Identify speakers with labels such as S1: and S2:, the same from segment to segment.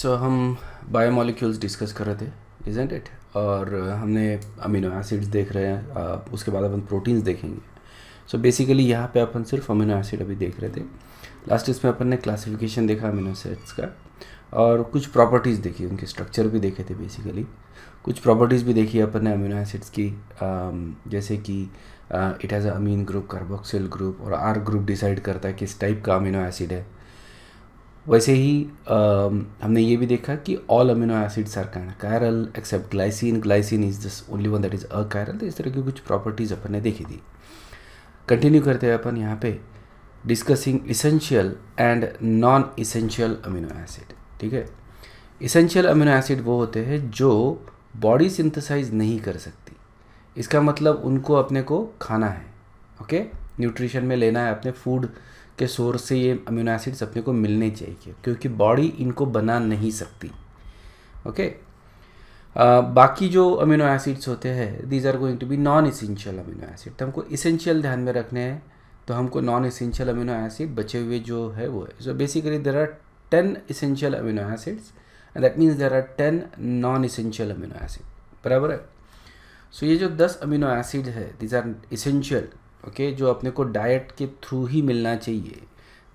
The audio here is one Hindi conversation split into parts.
S1: सो हम बायोमोलिक्यूल्स डिस्कस कर रहे थे इजेंट इट और uh, हमने अमीनो एसिड्स देख रहे हैं उसके बाद अपन प्रोटीन्स देखेंगे सो बेसिकली यहाँ पे अपन सिर्फ अमीनो एसिड अभी देख रहे थे लास्ट इसमें अपन ने क्लासिफिकेशन देखा अमीनो एसिड्स का और कुछ प्रॉपर्टीज़ देखी उनके स्ट्रक्चर भी देखे थे बेसिकली कुछ प्रॉपर्टीज़ भी देखी अपन ने अमीनो एसिड्स की um, जैसे कि it has amine group carboxyl group और आर ग्रुप डिसाइड करता है किस टाइप का अमीनो एसिड है वैसे ही आ, हमने ये भी देखा कि all amino acids are can chiral except glycine glycine is this only one that is a chiral तो इस तरह की कुछ प्रॉपर्टीज़ अपन ने देखी थी कंटिन्यू करते हैं अपन यहाँ पे discussing essential and non essential amino acid ठीक है इसेंशियल अमीनो एसिड वो होते हैं जो बॉडी सिंथेसाइज नहीं कर सकती इसका मतलब उनको अपने को खाना है ओके न्यूट्रिशन में लेना है अपने फूड के सोर्स से ये अम्यूनो एसिड्स अपने को मिलने चाहिए क्योंकि बॉडी इनको बना नहीं सकती ओके okay? बाकी जो अम्यूनो एसिड्स होते हैं these are going to be non essential amino acid तो हमको इसेंशियल ध्यान में रखने हैं तो हमको नॉन इसेंशियल अम्यूनो एसिड बचे हुए जो है वो है so basically there are ten essential amino acids and that means there are ten non essential amino acid बराबर है सो so, ये जो दस अमीनो एसिड है दीज आर इसेंशियल ओके जो अपने को डाइट के थ्रू ही मिलना चाहिए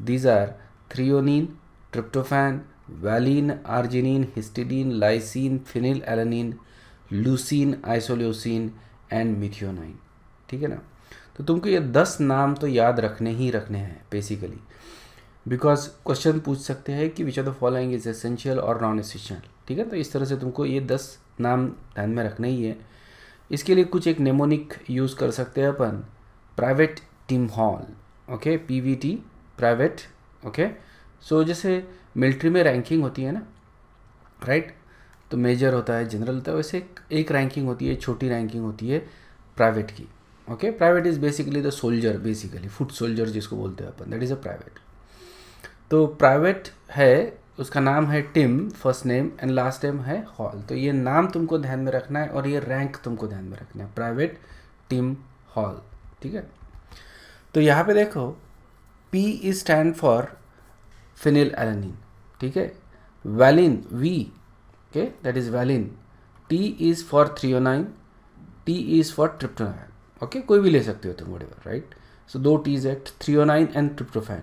S1: these are threonine tryptophan valine arginine histidine lysine phenylalanine leucine isoleucine and methionine ठीक है ना तो तुमको ये दस नाम तो याद रखने ही रखने हैं बेसिकली बिकॉज क्वेश्चन पूछ सकते हैं कि which are the following is essential और नॉन एसेंशियल ठीक है तो इस तरह से तुमको ये दस नाम ध्यान में रखने ही है इसके लिए कुछ एक नेमोनिक यूज़ कर सकते हैं अपन private Tim Hall okay PVT private okay so जैसे मिलिट्री में रैंकिंग होती है ना राइट right? तो मेजर होता है जनरल होता है वैसे एक रैंकिंग होती है छोटी रैंकिंग होती है प्राइवेट की okay private is basically the soldier basically foot soldier जिसको बोलते हैं अपन दैट इज़ अ प्राइवेट तो प्राइवेट है उसका नाम है Tim first name and last name है हॉल तो ये नाम तुमको ध्यान में रखना है और ये रैंक तुमको ध्यान में रखना है प्राइवेट टिम हॉल ठीक है तो यहाँ पे देखो P is stand for phenylalanine ठीक है valine V okay that is valine T is for threonine T is for tryptophan okay कोई भी ले सकते हो तुम वडेवर राइट सो दो टीज है थ्रियोनाइन एंड ट्रिप्टोफैन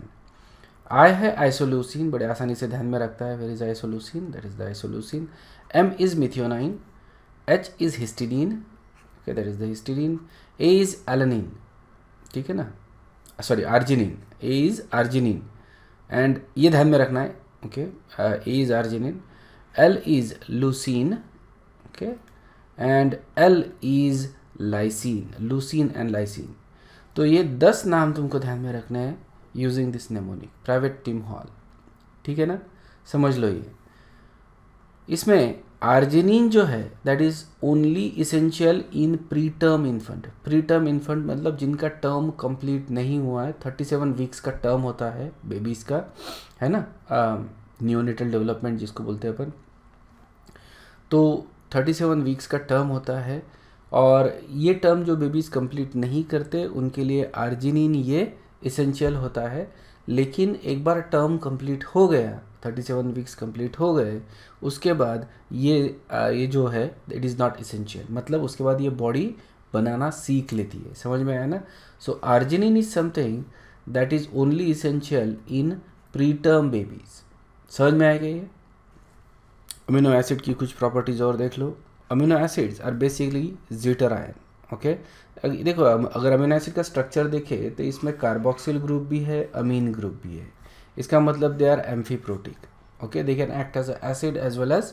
S1: आई है आइसोल्यूसिन बड़े आसानी से ध्यान में रखता है where is isoleucine that is the isoleucine M is methionine H is histidine okay that is the histidine A is alanine ठीक है ना sorry arginine A is arginine and ये ध्यान में रखना है okay A is arginine L is leucine okay and L is lysine leucine and lysine तो ये दस नाम तुमको ध्यान में रखने हैं using this mnemonic private Tim Hall ठीक है ना समझ लो ये इसमें आर्जिनिन जो है that is only essential in preterm infant preterm infant मतलब जिनका टर्म कंप्लीट नहीं हुआ है थर्टी सेवन वीक्स का टर्म होता है बेबीज का है ना न्यूनिटल डेवलपमेंट जिसको बोलते हैं अपन तो थर्टी सेवन वीक्स का टर्म होता है और ये टर्म जो बेबीज़ कंप्लीट नहीं करते उनके लिए आर्जिनिन ये इसेंशियल होता है लेकिन एक बार टर्म कंप्लीट हो गया थर्टी सेवन वीक्स कंप्लीट हो गए उसके बाद ये ये जो है इट इज़ नॉट इसेंशियल मतलब उसके बाद ये बॉडी बनाना सीख लेती है समझ में आया ना so arginine is something that is only essential in preterm babies समझ में आएगा ये अमीनो एसिड की कुछ प्रॉपर्टीज और देख लो amino acids are basically zwitterion okay देखो अगर अमीनो एसिड का स्ट्रक्चर देखे तो इसमें कार्बोक्सिल ग्रुप भी है अमीन ग्रुप भी है इसका मतलब they are amphiprotic okay they can act as acid as well as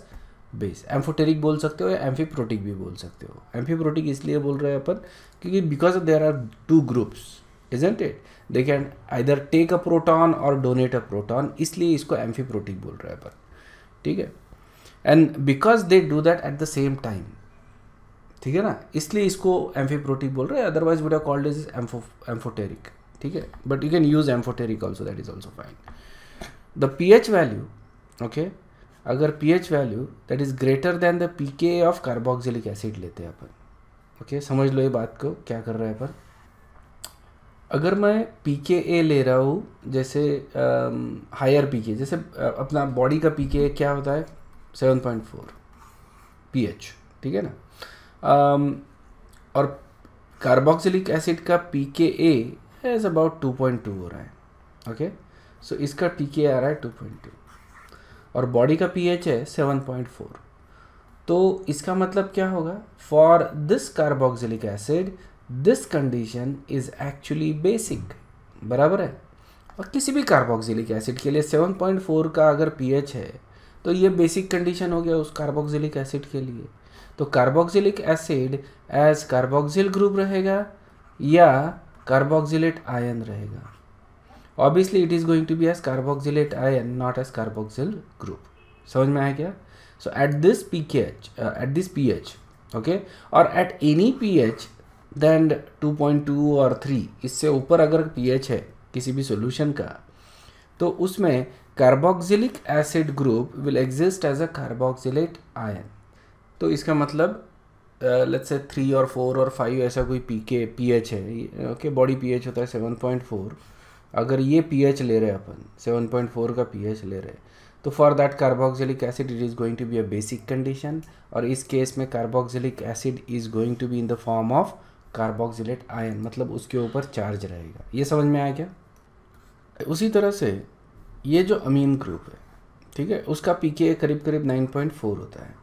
S1: base amphoteric बोल सकते हो या एम्फीप्रोटिक भी बोल सकते हो एम्फीप्रोटिक इसलिए बोल रहे हैं अपन क्योंकि because there are two groups isn't it they can either take a proton और डोनेट अ प्रोटॉन इसलिए इसको एम्फीप्रोटिक बोल रहे हैं अपन ठीक है and because they do that at the same time ठीक है ना इसलिए इसको एम्फीप्रोटिक बोल रहे हैं otherwise would have called is ampho amphoteric ठीक है but you can use amphoteric also that is also fine the P H value okay अगर P H value that is greater than the P K of carboxylic acid लेते हैं अपन ओके okay? समझ लो ये बात को क्या कर रहे हैं अपन अगर मैं पी के ए ले रहा हूँ जैसे हायर पी के जैसे आ, अपना बॉडी का पी के क्या होता है seven point four P H ठीक है ना um, और कार्बोक्सिलिक एसिड का P K A is about 2.2 हो रहा है ओके सो इसका पी के आ रहा है 2.2 और बॉडी का पी एच है 7.4 तो इसका मतलब क्या होगा for this carboxylic acid this condition is actually basic बराबर है और किसी भी कार्बोक्सिलिक एसिड के लिए 7.4 का अगर पीएच है तो ये बेसिक कंडीशन हो गया उस कार्बोक्सिलिक एसिड के लिए तो carboxylic acid as carboxyl group रहेगा या कार्बोक्सिलेट आयन रहेगा obviously it is going to be as carboxylate ion not as carboxyl group समझ में आया क्या so at this P K H at this P H okay और at any P H than two point two और थ्री इससे ऊपर अगर पी एच है किसी भी सोल्यूशन का तो उसमें carboxylic acid group will exist as a carboxylate ion तो इसका मतलब लेट्स से थ्री और फोर और फाइव ऐसा कोई पी के पी एच है ओके बॉडी पी एच होता है सेवन पॉइंट फोर अगर ये पी एच ले रहे हैं अपन सेवन पॉइंट फोर का पी एच ले रहे हैं तो for that carboxylic acid it is going to be a basic condition और इस केस में carboxylic acid is going to be in the form of carboxylate ion मतलब उसके ऊपर चार्ज रहेगा ये समझ में आया क्या उसी तरह से ये जो अमीन ग्रुप है ठीक है उसका पी के करीब करीब नाइन पॉइंट फोर होता है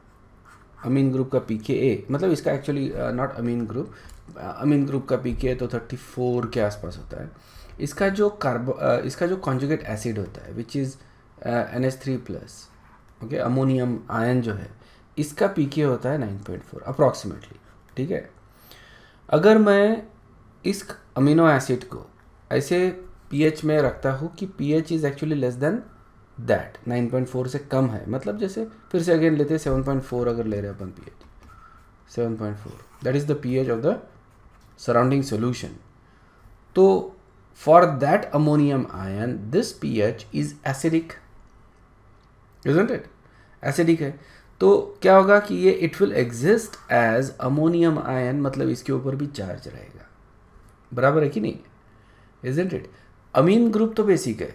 S1: अमीन ग्रुप का पी मतलब इसका actually not uh, amine group uh, amine group का पी तो 34 के आसपास होता है इसका जो कार्बो uh, इसका जो कॉन्जुगेट एसिड होता है which is N H three plus okay ammonium ion जो है इसका पी होता है 9.4 पॉइंट फोर अप्रॉक्सीमेटली ठीक है अगर मैं इस अमीनो एसिड को ऐसे पीएच में रखता हूँ कि pH is actually less than that 9.4 से कम है मतलब जैसे फिर से अगेन लेते हैं 7.4 अगर ले रहे अपन P H seven that is the P of the surrounding solution तो for that ammonium ion this P H is acidic isn't it acidic है तो क्या होगा कि ये it will exist as ammonium ion मतलब इसके ऊपर भी चार्ज रहेगा बराबर है कि नहीं इजेंट इट अमीन ग्रुप तो बेसिक है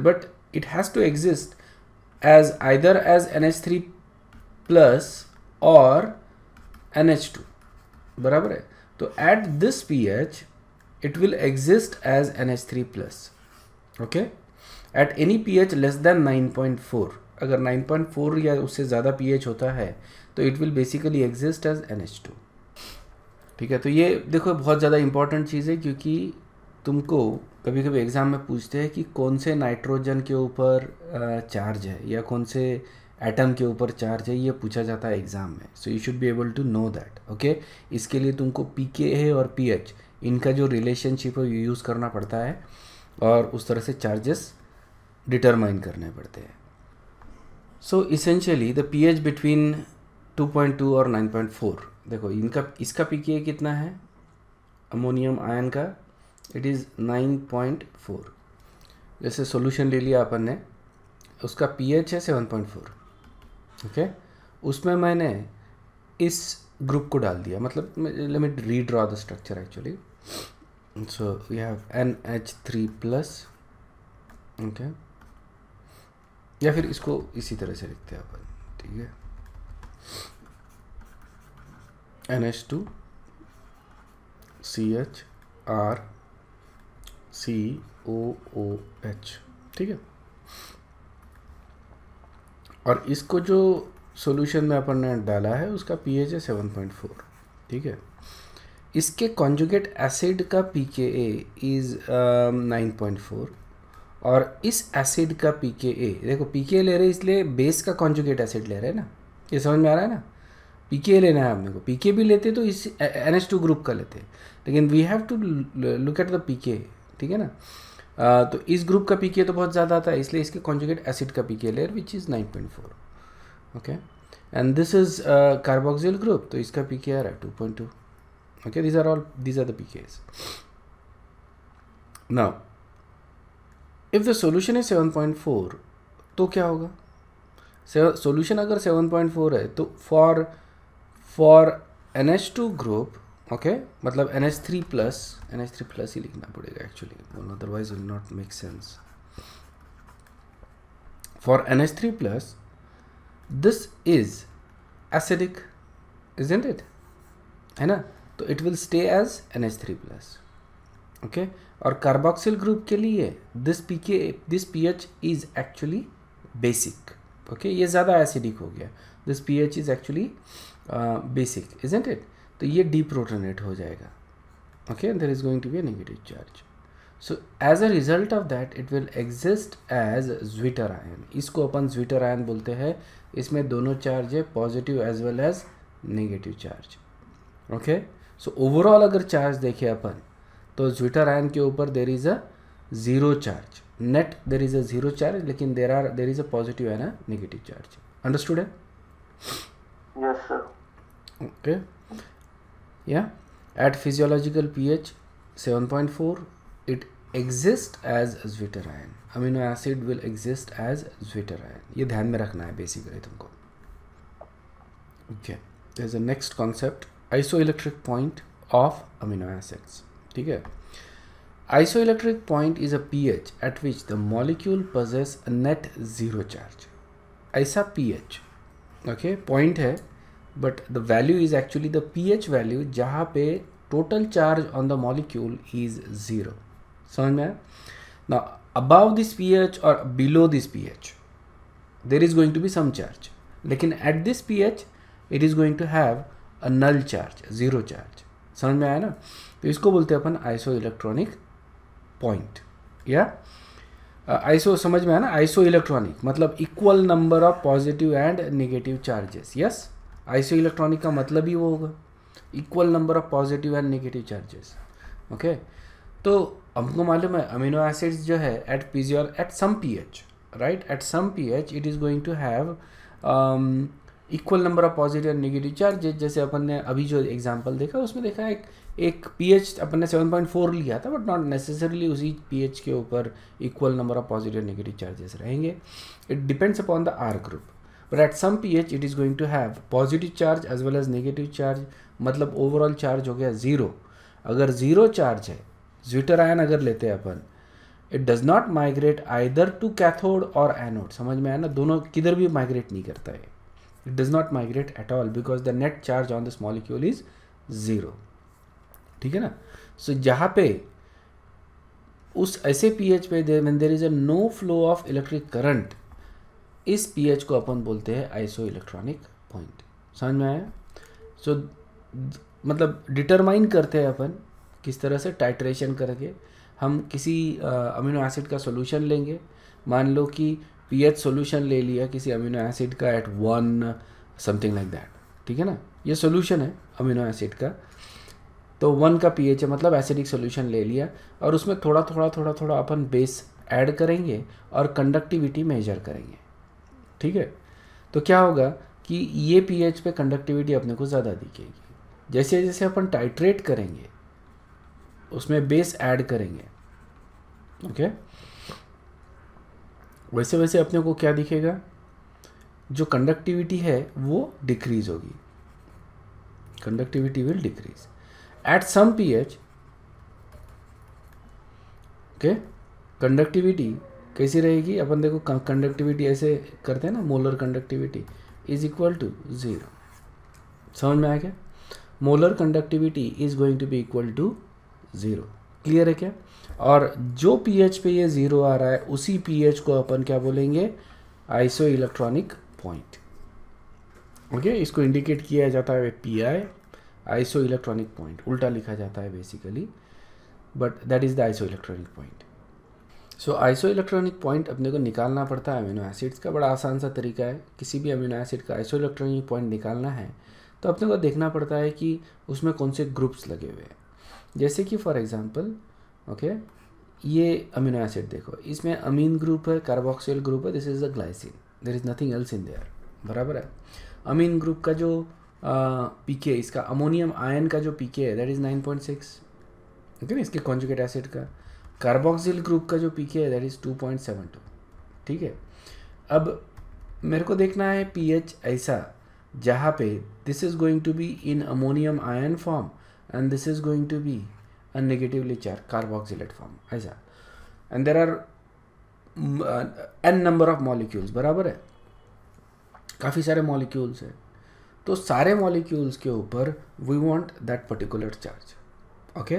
S1: but it has to exist as either as NH3 plus और NH2 बराबर है तो at this pH it will exist as NH3 plus okay at any pH less than 9.4 अगर 9.4 या उससे ज़्यादा pH होता है तो it will basically exist as NH2 ठीक है तो ये देखो बहुत ज़्यादा इम्पॉर्टेंट चीज़ है क्योंकि तुमको कभी कभी एग्ज़ाम में पूछते हैं कि कौन से नाइट्रोजन के ऊपर चार्ज है या कौन से एटम के ऊपर चार्ज है ये पूछा जाता है एग्ज़ाम में so you should be able to know that okay इसके लिए तुमको पी के ए और पी एच इनका जो रिलेशनशिप है यू यूज़ करना पड़ता है और उस तरह से चार्जेस डिटरमाइन करने पड़ते हैं so essentially the P H between 2.2 और 9.4 देखो इनका इसका पी के ए कितना है अमोनियम आयन का it is nine point four जैसे सोल्यूशन ले लिया अपन ने उसका पीएच है सेवन पॉइंट फोर ओके उसमें मैंने इस ग्रुप को डाल दिया मतलब limit re redraw the structure actually so we have N H three plus okay या फिर इसको इसी तरह से लिखते हैं अपन ठीक है N H two C H R C O O H ठीक है और इसको जो सॉल्यूशन में अपन ने डाला है उसका पी एच है सेवन पॉइंट फोर ठीक है इसके कॉन्जुगेट एसिड का P K A is nine point four और इस एसिड का पी के ए देखो पी के ए ले रहे हैं इसलिए बेस का कॉन्जुगेट एसिड ले रहे हैं ना ये समझ में आ रहा है ना पी के ए लेना है आपने को पी के भी लेते तो इस एन एच टू ग्रुप का लेते लेकिन we have to look at the P K ठीक है ना तो इस ग्रुप का पीके तो बहुत ज़्यादा आता है इसलिए इसके कॉन्जुगेट एसिड का पीके लेयर which is nine point four okay and this is carboxyl group तो इसका पीके आर है two point two okay these are all these are the if the solution the seven point 7.4 तो क्या होगा सोल्यूशन अगर 7.4 है तो for for N H two group okay मतलब N H three plus N H three plus ही लिखना पड़ेगा actually otherwise will not make sense for N three plus this is acidic isn't it है ना तो it will stay as N H three plus okay और कार्बोक्सिल ग्रुप के लिए this P K this P H is actually basic okay ये ज़्यादा एसिडिक हो गया this P H is actually basic isn't it तो ये डीप्रोटोनेट हो जाएगा okay there is going to be negative charge so as a result of that it will exist as zwitter ion इसको अपन ज्विटर आयन बोलते हैं इसमें दोनों चार्ज है positive as well as negative charge okay so overall अगर चार्ज देखें अपन तो ज्विटर आयन के ऊपर there is a zero charge net there is a zero charge लेकिन there are there is a positive and a negative charge understood है okay yes, okay yeah at physiological ph 7.4 it exist as zwitterion amino acid will exist as zwitterion ye dhyan mein rakhna hai basically tumko okay there's a next concept isoelectric point of amino acids theek hai isoelectric point is a pH at which the molecule possess a net zero charge aisa pH okay point hai but the value is actually the P H value जहाँ पे total charge on the molecule is zero समझ में आया ना अबाव दिस पी एच और below this P H there is going to be some charge लेकिन at this P H it is going to have a null charge zero charge समझ में आया ना तो इसको बोलते हैं अपन आइसो इलेक्ट्रॉनिक पॉइंट या आइसो समझ में आया ना आइसो इलेक्ट्रॉनिक मतलब equal number of positive and negative charges yes iso electronic का मतलब ही वो होगा equal number of positive and negative charges okay तो हमको मालूम है अमीनो एसिड्स जो है एट पी जी और at some P H right at some P it is going to have equal number of positive and negative charges जैसे अपन ने अभी जो एग्जाम्पल देखा उसमें देखा एक एक पी एच अपन ने सेवन पॉइंट फोर लिया था बट नॉट नेसेसरली उसी पी एच के ऊपर equal number of positive negative charges रहेंगे it depends upon the R group but at some pH it is going to have positive charge as well as negative charge मतलब ओवरऑल चार्ज हो गया ज़ीरो अगर ज़ीरो चार्ज है ज्विटर आयन अगर लेते हैं अपन it does not migrate either to cathode और एनोड समझ में आया ना दोनों किधर भी माइग्रेट नहीं करता है it does not migrate at all because the net charge on this molecule is zero ठीक है ना सो so, जहाँ पे उस ऐसे पीएच पे देर is a no flow of electric current इस पीएच को अपन बोलते हैं आइसो इलेक्ट्रॉनिक पॉइंट समझ में आया सो मतलब डिटरमाइन करते हैं अपन किस तरह से टाइट्रेशन करके हम किसी अमीनो एसिड का सोल्यूशन लेंगे मान लो कि पीएच सोल्यूशन ले लिया किसी अमीनो एसिड का at one something like that ठीक है ना ये सोल्यूशन है अमीनो एसिड का तो वन का पीएच है मतलब एसिडिक सोल्यूशन ले लिया और उसमें थोड़ा थोड़ा थोड़ा थोड़ा अपन बेस ऐड करेंगे और कंडक्टिविटी मेजर करेंगे ठीक है तो क्या होगा कि ये पीएच पे कंडक्टिविटी अपने को ज़्यादा दिखेगी जैसे जैसे अपन टाइट्रेट करेंगे उसमें बेस ऐड करेंगे ओके वैसे वैसे अपने को क्या दिखेगा जो कंडक्टिविटी है वो डिक्रीज होगी conductivity will decrease at some pH okay conductivity कैसी रहेगी अपन देखो कंडक्टिविटी ऐसे करते हैं ना molar conductivity is equal to zero समझ में आया क्या molar conductivity is going to be equal to zero clear है क्या और जो पीएच पे ये ज़ीरो आ रहा है उसी पीएच को अपन क्या बोलेंगे आइसो इलेक्ट्रॉनिक पॉइंट ओके इसको इंडिकेट किया जाता है P I iso electronic point उल्टा लिखा जाता है basically but that is the iso electronic point so iso electronic point अपने को निकालना पड़ता है अमीनो एसिड्स का बड़ा आसान सा तरीका है किसी भी अमीनो एसिड का आइसो इलेक्ट्रॉनिक पॉइंट निकालना है तो अपने को देखना पड़ता है कि उसमें कौन से ग्रुप्स लगे हुए हैं जैसे कि फॉर एग्ज़ाम्पल ओके ये अमीनो एसिड देखो इसमें अमीन ग्रुप है कार्बोक्सिल ग्रुप है this is a glycine there is nothing else in there बराबर है अमीन ग्रुप का जो पी के इसका अमोनियम आयन का जो पी के है that is nine point six okay ना इसके कॉन्जुकेट एसिड का कार्बोक्सिल ग्रुप का जो पी के है that is two point seven two ठीक है अब मेरे को देखना है पीएच ऐसा जहाँ पे this is going to be in ammonium ion form and this is going to be a negatively charged carboxylate form ऐसा and there are N number of molecules बराबर है काफ़ी सारे मॉलिक्यूल्स हैं तो सारे मॉलिक्यूल्स के ऊपर we want that particular charge okay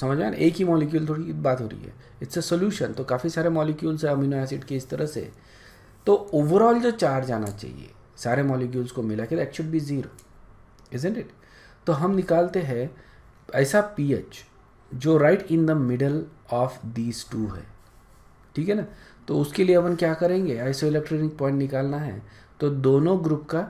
S1: समझ में एक ही मॉलिक्यूल थोड़ी बात हो रही है इट्स अ सोल्यूशन तो काफ़ी सारे मॉलिक्यूल्स हैं अमीनो एसिड के इस तरह से तो ओवरऑल जो चार्ज आना चाहिए सारे मॉलिक्यूल्स को मिला के that should be zero isn't it तो हम निकालते हैं ऐसा पी जो right in the middle of these two है ठीक है ना तो उसके लिए अपन क्या करेंगे आइसो इलेक्ट्रॉनिक पॉइंट निकालना है तो दोनों ग्रुप का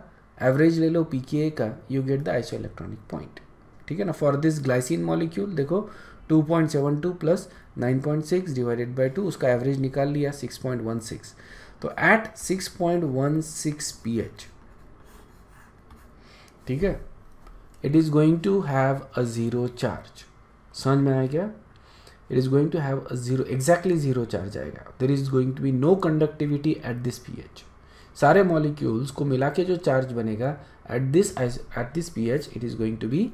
S1: एवरेज ले लो पी का you get the iso electronic point ठीक है ना फॉर दिस ग्लाइसिन मॉलिक्यूल देखो 2.72 प्लस 9.6 डिवाइडेड बाय टू उसका एवरेज निकाल लिया 6.16 तो एट 6.16 पीएच ठीक है it is going to have a zero charge समझ में आया क्या it is going to have a zero exactly zero charge आएगा there is going to be no conductivity at this pH सारे मॉलिक्यूल्स को मिला के जो चार्ज बनेगा at this at this pH it is going to be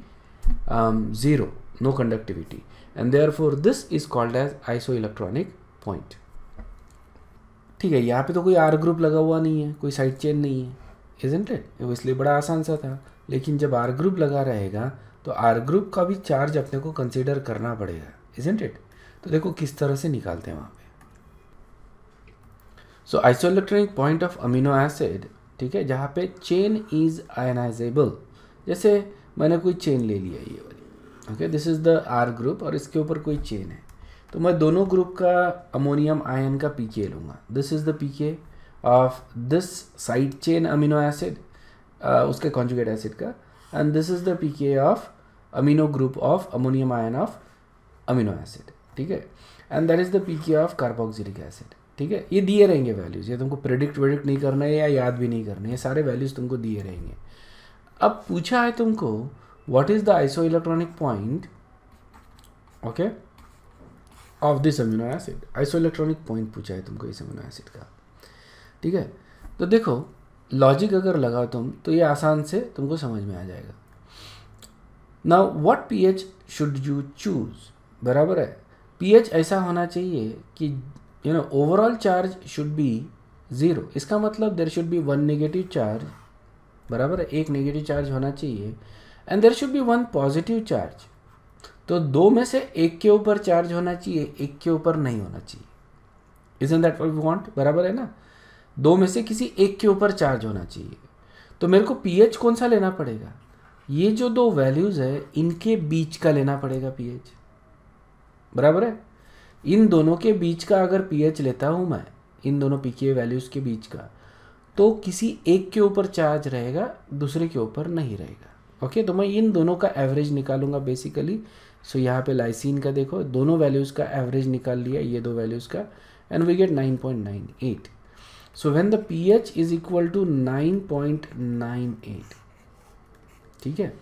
S1: zero no conductivity and therefore this is called as iso electronic point ठीक है यहाँ पे तो कोई आर ग्रुप लगा हुआ नहीं है कोई साइड चेन नहीं है इजेंट इट इसलिए बड़ा आसान सा था लेकिन जब आर ग्रुप लगा रहेगा तो आर ग्रुप का भी चार्ज अपने को कंसिडर करना पड़ेगा इजेंट इट तो देखो किस तरह से निकालते हैं वहाँ पे so iso electronic point of amino acid ठीक है जहाँ पे चेन इज आयनाइजेबल जैसे मैंने कोई चेन ले लिया ये वाली okay this is the R group और इसके ऊपर कोई चेन है तो मैं दोनों ग्रुप का अमोनियम आयन का पी के लूँगा this is the P K of this side chain amino acid उसके कॉन्जुगेट एसिड का and this is the P K of amino group of ammonium ion of amino acid ठीक है and that is the P K of carboxylic acid ठीक है ये दिए रहेंगे वैल्यूज़ ये तुमको प्रिडिक्ट वेडिक्ट नहीं करना है या याद भी नहीं करना है ये सारे वैल्यूज़ तुमको दिए रहेंगे अब पूछा है तुमको what is the isoelectronic point okay of this amino acid isoelectronic point पूछा है तुमको इस अमीनो एसिड का ठीक है तो देखो लॉजिक अगर लगाओ तुम तो ये आसान से तुमको समझ में आ जाएगा ना what P H should you choose बराबर है पी एच ऐसा होना चाहिए कि you know overall charge should be zero इसका मतलब there should be one negative charge बराबर है एक नेगेटिव चार्ज होना चाहिए and there should be one positive charge तो दो में से एक के ऊपर चार्ज होना चाहिए एक के ऊपर नहीं होना चाहिए is in that we want बराबर है ना दो में से किसी एक के ऊपर चार्ज होना चाहिए तो मेरे को पीएच कौन सा लेना पड़ेगा ये जो दो वैल्यूज़ है इनके बीच का लेना पड़ेगा पीएच बराबर है इन दोनों के बीच का अगर पीएच लेता हूँ मैं इन दोनों पी के वैल्यूज़ के बीच का तो किसी एक के ऊपर चार्ज रहेगा दूसरे के ऊपर नहीं रहेगा ओके तो मैं इन दोनों का एवरेज निकालूंगा बेसिकली सो यहाँ पे लाइसिन का देखो दोनों वैल्यूज़ का एवरेज निकाल लिया ये दो वैल्यूज़ का and we get 9.98 so when the pH is equal to 9.98 ठीक है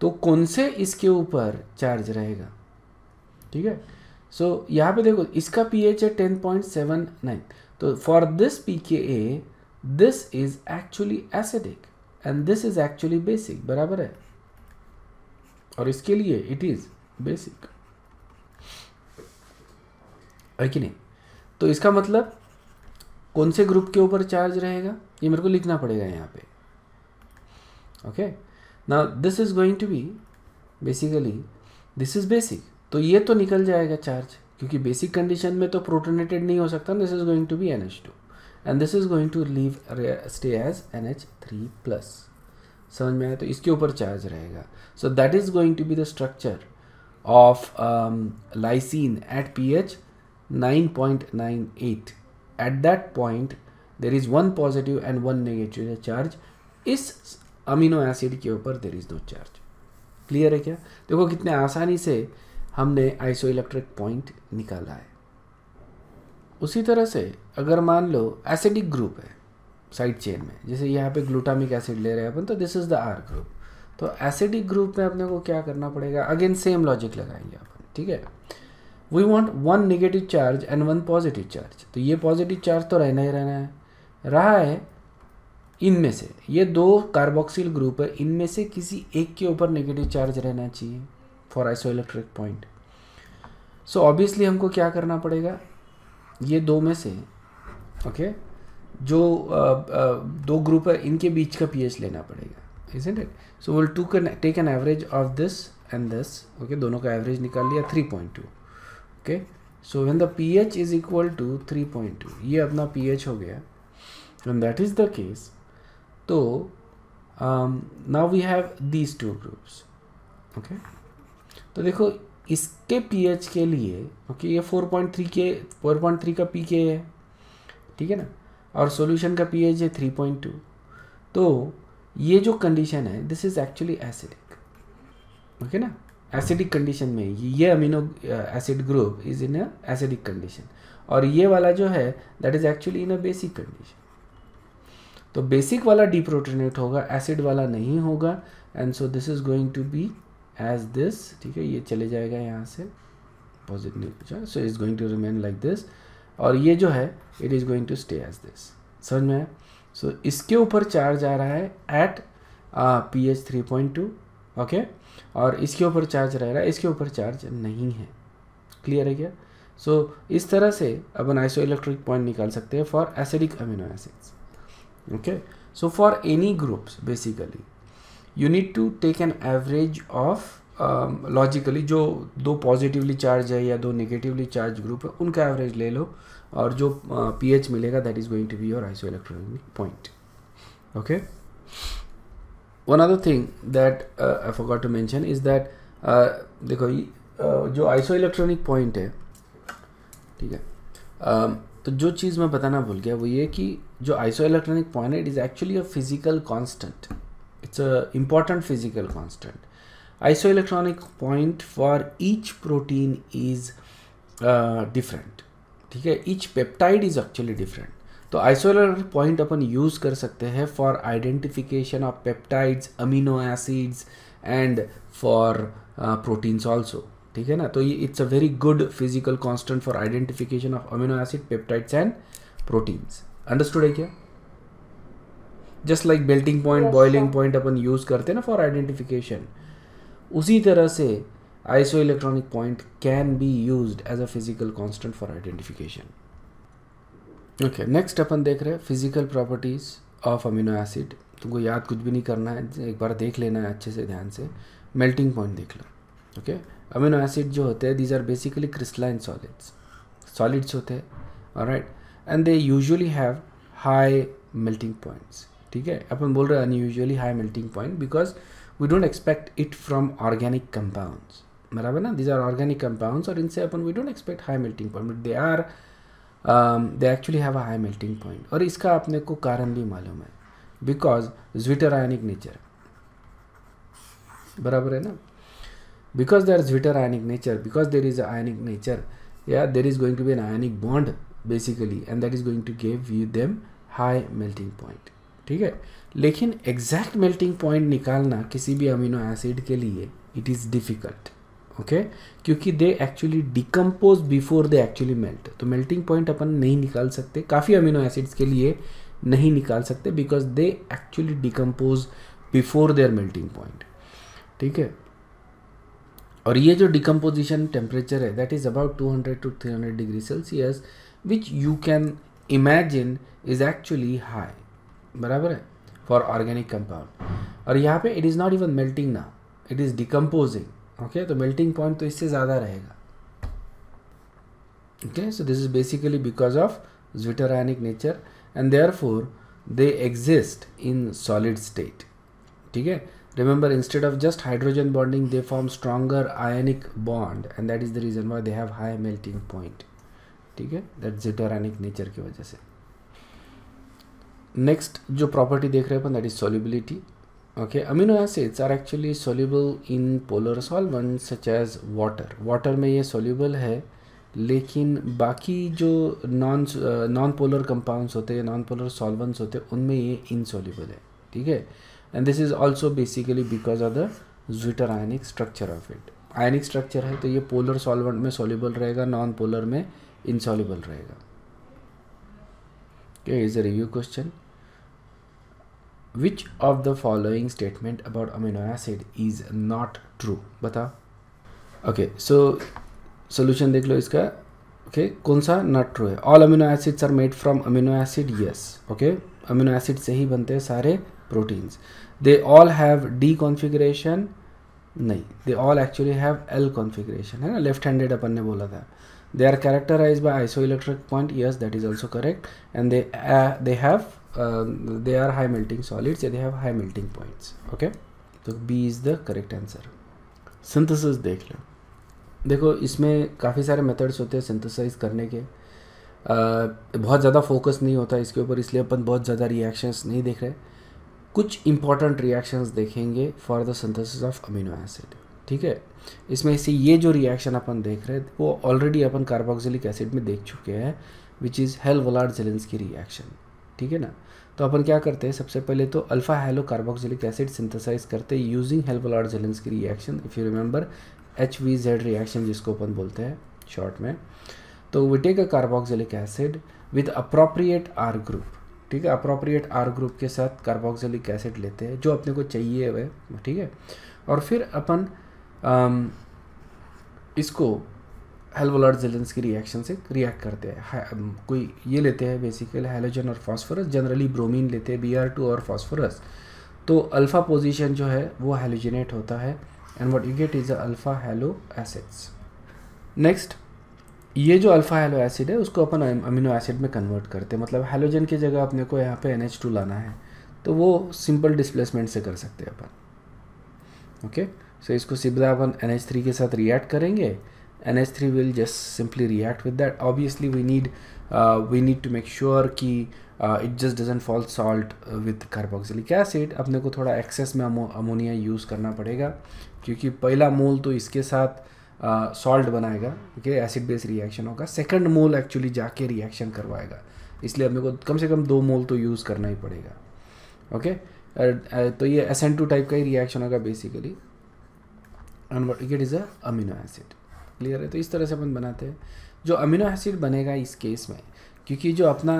S1: तो कौन से इसके ऊपर चार्ज रहेगा ठीक है सो so, यहाँ पे देखो इसका पीएच है टेन पॉइंट सेवन नाइन तो for this P K A this is actually acidic and this is actually basic बराबर है और इसके लिए इट इज बेसिक है कि नहीं तो इसका मतलब कौन से ग्रुप के ऊपर चार्ज रहेगा ये मेरे को लिखना पड़ेगा यहाँ पे ओके ना this is going to be basically this is basic तो ये तो निकल जाएगा चार्ज क्योंकि बेसिक कंडीशन में तो प्रोटोनेटेड नहीं हो सकता this is going to be N H two and this is going to leave stay as N H three plus समझ में आया तो इसके ऊपर चार्ज रहेगा so that is going to be the structure of lysine at P H nine point nine eight at that point there is one positive and one negative charge इस अमीनो एसिड के ऊपर there is no charge clear है क्या देखो कितने आसानी से हमने आइसो इलेक्ट्रिक पॉइंट निकाला है उसी तरह से अगर मान लो एसिडिक ग्रुप है साइड चेन में जैसे यहाँ पे ग्लूटामिक एसिड ले रहे हैं अपन तो this is the R group तो एसिडिक ग्रुप में अपने को क्या करना पड़ेगा अगेन सेम लॉजिक लगाएंगे अपन ठीक है we want one negative charge and one positive charge तो ये पॉजिटिव चार्ज तो रहना ही रहना है रहा है इनमें से ये दो कार्बोक्सिल ग्रुप है इनमें से किसी एक के ऊपर नेगेटिव चार्ज रहना चाहिए for isoelectric point so obviously हमको क्या करना पड़ेगा ये दो में से ओके जो uh, uh, दो ग्रुप है इनके बीच का पीएच लेना पड़ेगा isn't it so will to take an average of this and this okay दोनों का एवरेज निकाल लिया three point two okay so when the P H is equal to three point two ये अपना पी एच हो गया and that is the case तो now we have these two groups okay तो देखो इसके पीएच के लिए ओके ये 4.3 के 4.3 का पी के है ठीक है ना और सॉल्यूशन का पीएच है 3.2 तो ये जो कंडीशन है this is actually acidic okay ना एसिडिक कंडीशन में ये amino acid group is in acidic condition और ये वाला जो है that is actually in a basic condition तो बेसिक वाला डिप्रोटोनेट होगा एसिड वाला नहीं होगा and so this is going to be as this ठीक है ये चले जाएगा यहाँ से पॉजिटिव पूछा so is going to remain like this और ये जो है it is going to stay as this समझ में सो so, इसके ऊपर चार्ज आ रहा है at P H three point two okay और इसके ऊपर चार्ज रह रहा है इसके ऊपर चार्ज नहीं है क्लियर है क्या सो so, इस तरह से अपन आइसो इलेक्ट्रिक पॉइंट निकाल सकते हैं for acidic amino acids okay so for any groups basically you need to take an average of logically जो दो पॉजिटिवली चार्ज है या दो नेगेटिवली चार्ज ग्रुप है उनका एवरेज ले लो और जो पी एच मिलेगा that is going to be your iso electronic point okay one other thing that I forgot to mention is that देखो uh, जो आइसो इलेक्ट्रॉनिक पॉइंट है ठीक है uh, तो जो चीज़ मैं बताना भूल गया वो ये कि जो आइसो इलेक्ट्रॉनिक पॉइंट है it is actually a physical constant It's a important physical constant. Isoelectronic point for each protein is uh, different. ठीक है each peptide is actually different तो आइसोलेटर पॉइंट अपन यूज़ कर सकते हैं for identification of peptides amino acids and for proteins also ठीक है ना तो ये it's a very good physical constant for identification of amino acid peptides and proteins understood है क्या just like melting point boiling point अपन यूज़ करते हैं ना फॉर आइडेंटिफिकेशन उसी तरह से iso electronic point can B use as a physical constant for identification okay next अपन देख रहे हैं physical properties of amino acid तुमको याद कुछ भी नहीं करना है एक बार देख लेना है अच्छे से ध्यान से मेल्टिंग पॉइंट देख लो ओके अमीनो एसिड जो होते हैं these are basically crystalline solids solids होते हैं right and they usually have high melting points ठीक है अपन बोल रहे हैं unusually high melting point because we don't expect it from organic compounds बराबर ना दिज आर ऑर्गेनिक कंपाउंड्स और इनसे अपन we don't expect high melting point but they are they actually have a high melting point और इसका अपने को कारण भी मालूम है बिकॉज ज्विटर आयनिक नेचर बराबर है ना because they are zwitterionic nature because there is ionic nature yeah there is going to be an ionic bond basically and that is going to give you them high melting point ठीक है लेकिन एग्जैक्ट मेल्टिंग पॉइंट निकालना किसी भी अमीनो एसिड के लिए इट इज़ डिफ़िकल्ट ओके क्योंकि they actually decompose before they actually melt तो मेल्टिंग पॉइंट अपन नहीं निकाल सकते काफ़ी अमीनो एसिड्स के लिए नहीं निकाल सकते because they actually decompose before their melting point ठीक है और ये जो डिकम्पोजिशन टेम्परेचर है that is about 200 two hundred degree Celsius which you can imagine is actually high बराबर है फॉर ऑर्गेनिक कंपाउंड और यहाँ पे it is not even melting ना इट इज़ डिकम्पोजिंग ओके तो मेल्टिंग पॉइंट तो इससे ज़्यादा रहेगा okay so this is basically because of zwitterionic nature and therefore they exist in solid state ठीक है remember instead of just hydrogen bonding they form stronger ionic bond and that is the reason why they have high melting point ठीक है दैट जिटोरैनिक नेचर की वजह से नेक्स्ट जो प्रॉपर्टी देख रहे अपन that is solubility okay amino acids are actually soluble in polar solvent such as water water में ये सॉल्युबल है लेकिन बाकी जो नॉन नॉन पोलर कंपाउंड्स होते हैं नॉन पोलर सॉल्वेंट्स होते हैं उनमें ये इनसॉल्युबल है ठीक है and this is also basically because of the zwitterionic structure of it ionic structure है तो ये पोलर सॉल्वेंट में सॉल्युबल रहेगा नॉन पोलर में इनसॉल्युबल रहेगा Okay, is a review question. Which of the following statement about amino acid is not true? bata Okay, so solution देख लो इसका. Okay, कौन सा not true है? All amino acids are made from amino acid. Yes. Okay, amino acid से ही बनते हैं सारे proteins. They all have D configuration. नहीं. They all actually have L configuration. है ना? Left-handed अपन ने बोला था. they are characterized by isoelectric point yes that is also correct and they uh, they have uh, they are high melting solids they have high melting points okay so B is the correct answer synthesis dekh लो देखो इसमें काफ़ी सारे मेथड्स होते हैं सिंथेसाइज करने के आ, बहुत ज़्यादा फोकस नहीं होता इसके ऊपर इसलिए अपन बहुत ज़्यादा रिएक्शंस नहीं देख रहे कुछ इंपॉर्टेंट रिएक्शंस देखेंगे for the synthesis of amino acid ठीक है इसमें से ये जो रिएक्शन अपन देख रहे हैं वो ऑलरेडी अपन कार्बोक्सिलिक एसिड में देख चुके हैं विच इज़ हेल वलाड जेलेंस की रिएक्शन ठीक है ना तो अपन क्या करते हैं सबसे पहले तो alpha halo carboxylic acid synthesize करते हैं यूजिंग हेल्पलार जेलेंस की reaction if you remember H V Z reaction जिसको अपन बोलते हैं शॉर्ट में तो we take a carboxylic acid with appropriate R group ठीक है अप्रोप्रिएट आर ग्रुप के साथ कार्बोक्सिलिक एसिड लेते हैं जो अपने को चाहिए वह ठीक है और फिर अपन Um, इसको हेलवोलार जेलेंस की रिएक्शन से रिएक्ट करते हैं है, um, कोई ये लेते हैं बेसिकली हेलोजन और फॉस्फोरस जनरली ब्रोमीन लेते हैं बी आर टू और फॉस्फोरस तो अल्फ़ा पोजीशन जो है वो हेलोजिनेट होता है and what you get is alpha halo acids next ये जो अल्फ़ा हेलो एसिड है उसको अपन अमीनो एसिड में कन्वर्ट करते हैं मतलब हेलोजन की जगह अपने को यहाँ पे एन लाना है तो वो सिंपल डिस्प्लेसमेंट से कर सकते हैं अपन ओके okay? सो इसको सिबला अपन एन एच थ्री के साथ रिएक्ट करेंगे N H three will just simply react with that obviously we need we need to make sure कि it just doesn't fall salt with carboxylic acid अपने को थोड़ा एक्सेस में अमोनिया यूज़ करना पड़ेगा क्योंकि पहला मोल तो इसके साथ सॉल्ट uh, बनाएगा ओके एसिड बेस रिएक्शन होगा सेकंड मोल एक्चुअली जाके रिएक्शन करवाएगा इसलिए अपने को कम से कम दो मोल तो यूज़ करना ही पड़ेगा ओके okay? Uh, तो ये एस एन टू टाइप का ही रिएक्शन होगा basically convert it is a amino acid clear है तो इस तरह से अपन बनाते हैं जो अमीनो एसिड बनेगा इस केस में क्योंकि जो अपना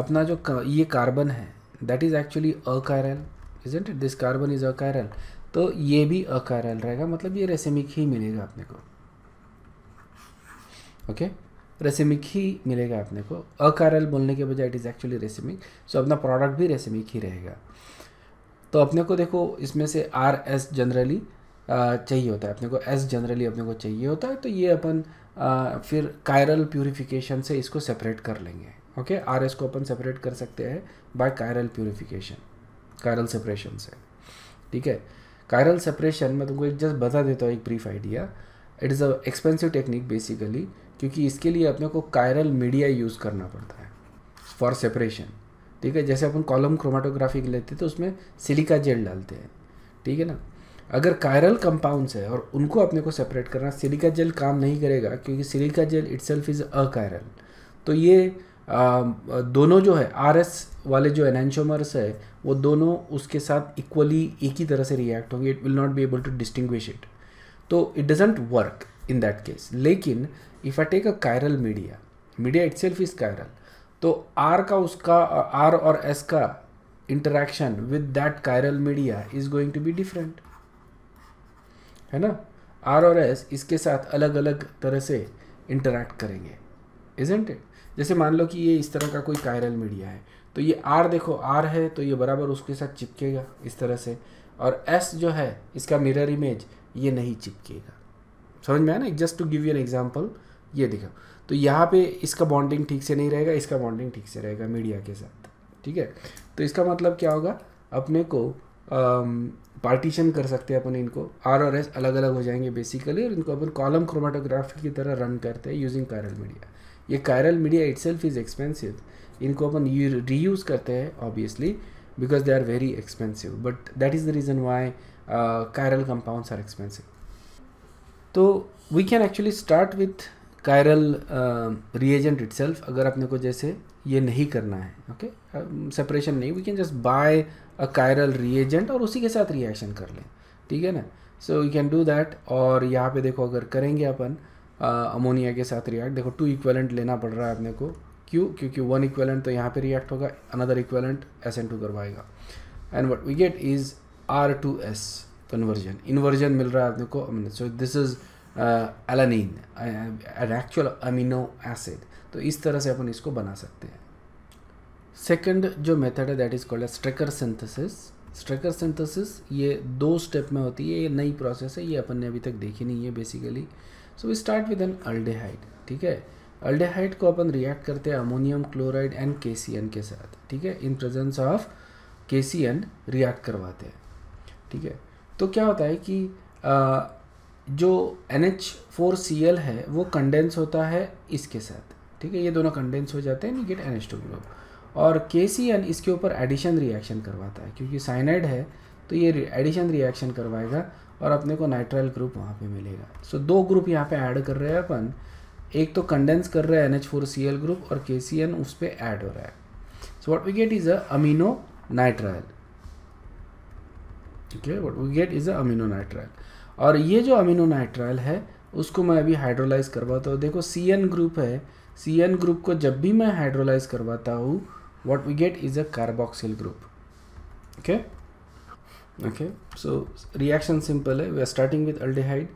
S1: अपना जो ये कार्बन है that is actually achiral isn't it this carbon is achiral तो ये भी अकायरल रहेगा मतलब ये रेसेमिक ही मिलेगा अपने को ओके okay? रेसेमिक ही मिलेगा अपने को अकारल बोलने के बजाय it is actually racemic so अपना प्रोडक्ट भी रेसेमिक ही रहेगा तो अपने को देखो इसमें से आर एस जनरली चाहिए होता है अपने को एस जनरली अपने को चाहिए होता है तो ये अपन फिर कायरल प्योरीफिकेशन से इसको सेपरेट कर लेंगे ओके आर एस को अपन सेपरेट कर सकते हैं by chiral purification chiral separation से ठीक है कायरल सेपरेशन मैं तुमको एक जस्ट बता देता हूँ एक brief idea it is a expensive technique basically क्योंकि इसके लिए अपने को कायरल मीडिया यूज़ करना पड़ता है फॉर सेपरेशन ठीक है जैसे अपन कॉलम क्रोमाटोग्राफी लेते हैं तो उसमें सिलिका जेल डालते हैं ठीक है ना अगर कायरल कंपाउंड्स है और उनको अपने को सेपरेट करना सिलिका जेल काम नहीं करेगा क्योंकि silica gel it is achiral तो ये आ, दोनों जो है आर एस वाले जो एनेंशोमर्स है वो दोनों उसके साथ इक्वली एक ही तरह से रिएक्ट होंगे it will not be able to distinguish it तो it doesn't work in that case लेकिन if I take a chiral media media itself is chiral तो आर का उसका आर और एस का interaction with that chiral media is going to be different है ना आर और एस इसके साथ अलग अलग तरह से इंटरेक्ट करेंगे इजेंट इट जैसे मान लो कि ये इस तरह का कोई कायरल मीडिया है तो ये आर देखो आर है तो ये बराबर उसके साथ चिपकेगा इस तरह से और एस जो है इसका मिरर इमेज ये नहीं चिपकेगा समझ में आया ना just to give you an example ये देखो तो यहाँ पे इसका बॉन्डिंग ठीक से नहीं रहेगा इसका बॉन्डिंग ठीक से रहेगा मीडिया के साथ ठीक है तो इसका मतलब क्या होगा अपने को आम, पार्टीशन कर सकते हैं अपन इनको आर और एस अलग अलग हो जाएंगे बेसिकली और इनको अपन कॉलम क्रोमाटोग्राफी की तरह रन करते हैं यूजिंग कायरल मीडिया ये chiral media it is expensive इनको अपन रीयूज़ करते हैं obviously because they are very expensive but that is the reason why chiral compounds are expensive तो we can actually start with chiral reagent it अगर अपने को जैसे ये नहीं करना है ओके सेपरेशन uh, नहीं we can just buy a chiral reagent और उसी के साथ रिएक्शन कर लें ठीक है ना so you can do that और यहाँ पे देखो अगर करेंगे अपन अमोनिया के साथ रिएक्ट देखो टू इक्वेलेंट लेना पड़ रहा है अपने को क्यों क्योंकि वन इक्वेलेंट तो यहाँ पे रिएक्ट होगा another equivalent S N two करवाएगा and what we get is R to S conversion inversion मिल रहा है अपने को so this is alanine an actual amino acid तो इस तरह से अपन इसको बना सकते हैं सेकंड जो मेथड है that is called Strecker synthesis Strecker synthesis ये दो स्टेप में होती है ये नई प्रोसेस है ये अपन ने अभी तक देखी नहीं है basically so we start with an aldehyde ठीक है अल्डेहाइड को अपन रिएक्ट करते हैं अमोनियम क्लोराइड एंड के के साथ ठीक है इन प्रेजेंस ऑफ के रिएक्ट करवाते हैं ठीक है तो क्या होता है कि आ, जो NH4Cl है वो कंडेंस होता है इसके साथ ठीक है ये दोनों कंडेंस हो जाते हैं निगेट गेट एन एच टू और के इसके ऊपर एडिशन रिएक्शन करवाता है क्योंकि साइनाइड है तो ये एडिशन रिएक्शन करवाएगा और अपने को नाइट्राइल ग्रुप वहाँ पे मिलेगा सो so, दो ग्रुप यहाँ पे ऐड कर रहे हैं अपन एक तो कंडेंस कर रहे हैं N H four C L group और के सी एन उस पर ऐड हो रहा है so what we get is a amino nitrile ठीक है what we get is a amino nitrile और ये जो अमीनो नाइट्राइल है उसको मैं अभी हाइड्रोलाइज करवाता हूँ देखो सी एन ग्रुप है सी एन ग्रुप को जब भी मैं हाइड्रोलाइज करवाता हूँ what we get is a carboxyl group okay okay so reaction simple है we are starting with aldehyde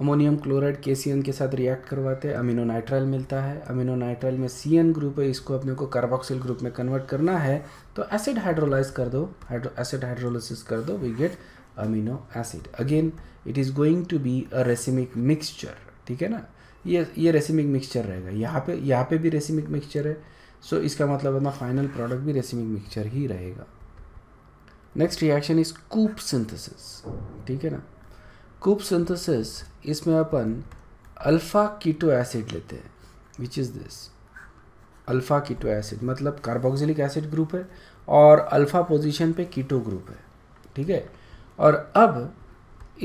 S1: ammonium chloride के के साथ रिएक्ट करवाते हैं अमीनो नाइट्राइल मिलता है अमीनो नाइट्राइल में सी एन ग्रुप है इसको अपने को कार्बोक्सिल ग्रुप में कन्वर्ट करना है तो एसिड हाइड्रोलाइज कर दो एसिड हाइड्रोलिसिस कर दो we get amino acid again it is going to be a racemic mixture ठीक है ना ये ये रेसिमिक मिक्सचर रहेगा यहाँ पे यहाँ पे भी रेसिमिक मिक्सचर है सो so, इसका मतलब अपना फाइनल प्रोडक्ट भी रेसिमिक मिक्सचर ही रहेगा next reaction is Knoop synthesis ठीक है ना कूप सिंथेसिस इसमें अपन अल्फ़ा कीटो एसिड लेते हैं which is this alpha keto acid मतलब कार्बोक्सिलिक एसिड ग्रुप है और अल्फ़ा पोजीशन पे कीटो ग्रुप है ठीक है और अब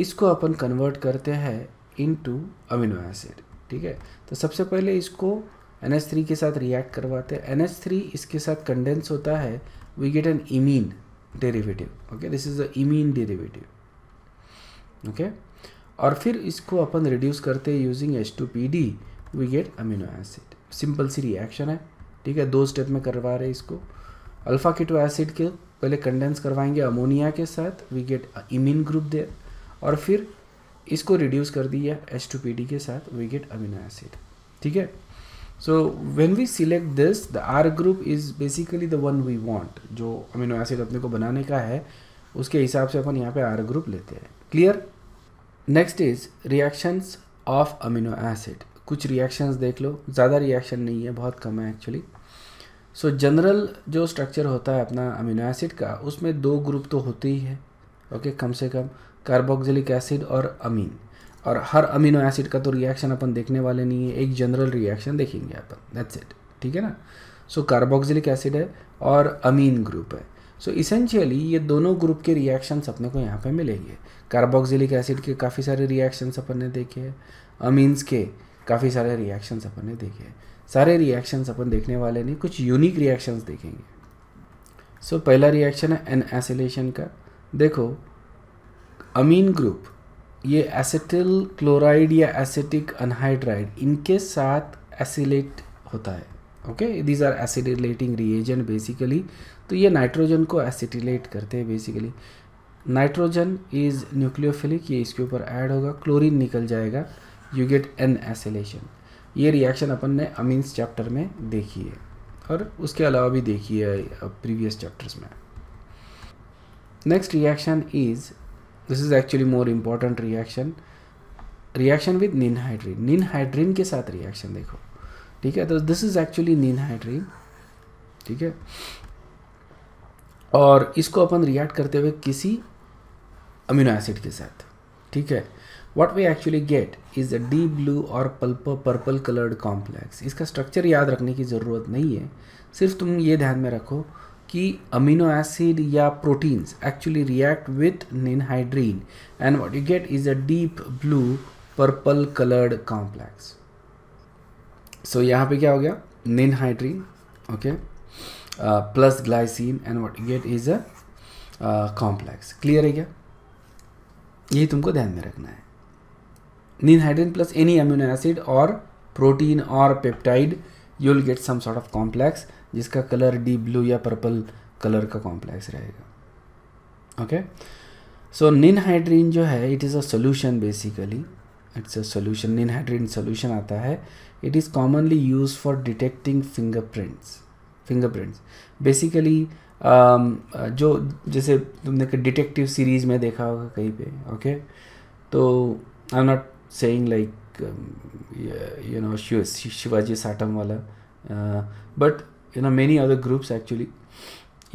S1: इसको अपन कन्वर्ट करते हैं इनटू अमीनो एसिड ठीक है तो सबसे पहले इसको एन एस थ्री के साथ रिएक्ट करवाते हैं एन एस थ्री इसके साथ कंडेंस होता है we get an imine derivative okay this is the imine derivative okay और फिर इसको अपन रिड्यूस करते हैं using H two P D we get amino acid simple सी रिएक्शन है ठीक है दो स्टेप में करवा रहे इसको अल्फा किटो एसिड के पहले कंडेंस करवाएंगे अमोनिया के साथ we get imine group there और फिर इसको रिड्यूस कर दिया एच टू पी डी के साथ वी गेट अमीनो एसिड ठीक है So when we select this, the R group is basically the one we want. जो अमीनो एसिड अपने को बनाने का है उसके हिसाब से अपन यहाँ पे R group लेते हैं clear next is reactions of amino acid कुछ रिएक्शंस देख लो ज़्यादा रिएक्शन नहीं है बहुत कम है एक्चुअली सो जनरल जो स्ट्रक्चर होता है अपना अमीनो एसिड का उसमें दो ग्रुप तो होते ही है ओके okay, कम से कम कार्बोक्सिलिक एसिड और अमीन और हर अमीनो एसिड का तो रिएक्शन अपन देखने वाले नहीं है एक जनरल रिएक्शन देखेंगे अपन दैट्स इट ठीक है ना सो कार्बोक्सिलिक एसिड है और अमीन ग्रुप है सो so, इसेंशियली ये दोनों ग्रुप के रिएक्शंस अपने को यहाँ पे मिलेंगे कार्बोक्सिलिक एसिड के काफ़ी सारे रिएक्शंस अपन ने देखे हैं अमीन्स के काफ़ी सारे रिएक्शंस अपन ने देखे हैं सारे रिएक्शंस अपन देखने वाले नहीं कुछ यूनिक रिएक्शंस देखेंगे सो so, पहला रिएक्शन है एन एसिलेशन का देखो अमीन ग्रुप ये एसिटिल क्लोराइड या एसिटिक अनहाइड्राइड इनके साथ एसिलेट होता है okay these are acetylating reagent basically तो ये नाइट्रोजन को एसिटिलेट करते हैं बेसिकली नाइट्रोजन इज न्यूक्लियोफिलिक ये इसके ऊपर ऐड होगा क्लोरीन निकल जाएगा यू गेट एन एसिलेशन ये रिएक्शन अपन ने अमीन्स चैप्टर में देखी है और उसके अलावा भी देखी है प्रीवियस uh, चैप्टर्स में next reaction is this is actually more important reaction reaction with ninhydrin ninhydrin के साथ रिएक्शन देखो ठीक है तो दिस इज़ एक्चुअली निनहाइड्रीन ठीक है और इसको अपन रिएक्ट करते हुए किसी अमीनो एसिड के साथ ठीक है what we actually get is a deep blue और पल्प पर्पल कलर्ड कॉम्प्लेक्स इसका स्ट्रक्चर याद रखने की ज़रूरत नहीं है सिर्फ तुम ये ध्यान में रखो कि अमीनो एसिड या proteins actually react with ninhydrin and what you get is a deep blue purple coloured complex so यहाँ पे क्या हो गया ninhydrin okay plus glycine and what you get is a complex clear है क्या यही तुमको ध्यान में रखना है ninhydrin plus any amino acid और प्रोटीन और peptide you will get some sort of complex जिसका कलर डी ब्लू या पर्पल कलर का कॉम्प्लेक्स रहेगा ओके सो निन हाइड्रीन जो है it is a solution basically it's a solution ninhydrin solution आता है it is commonly use for detecting fingerprints fingerprints basically जो जैसे तुमने डिटेक्टिव सीरीज़ में देखा होगा कहीं पे ओके okay? तो I am not saying like no um, know Shiv- Shivaji Satamwala, uh, but you know many other groups actually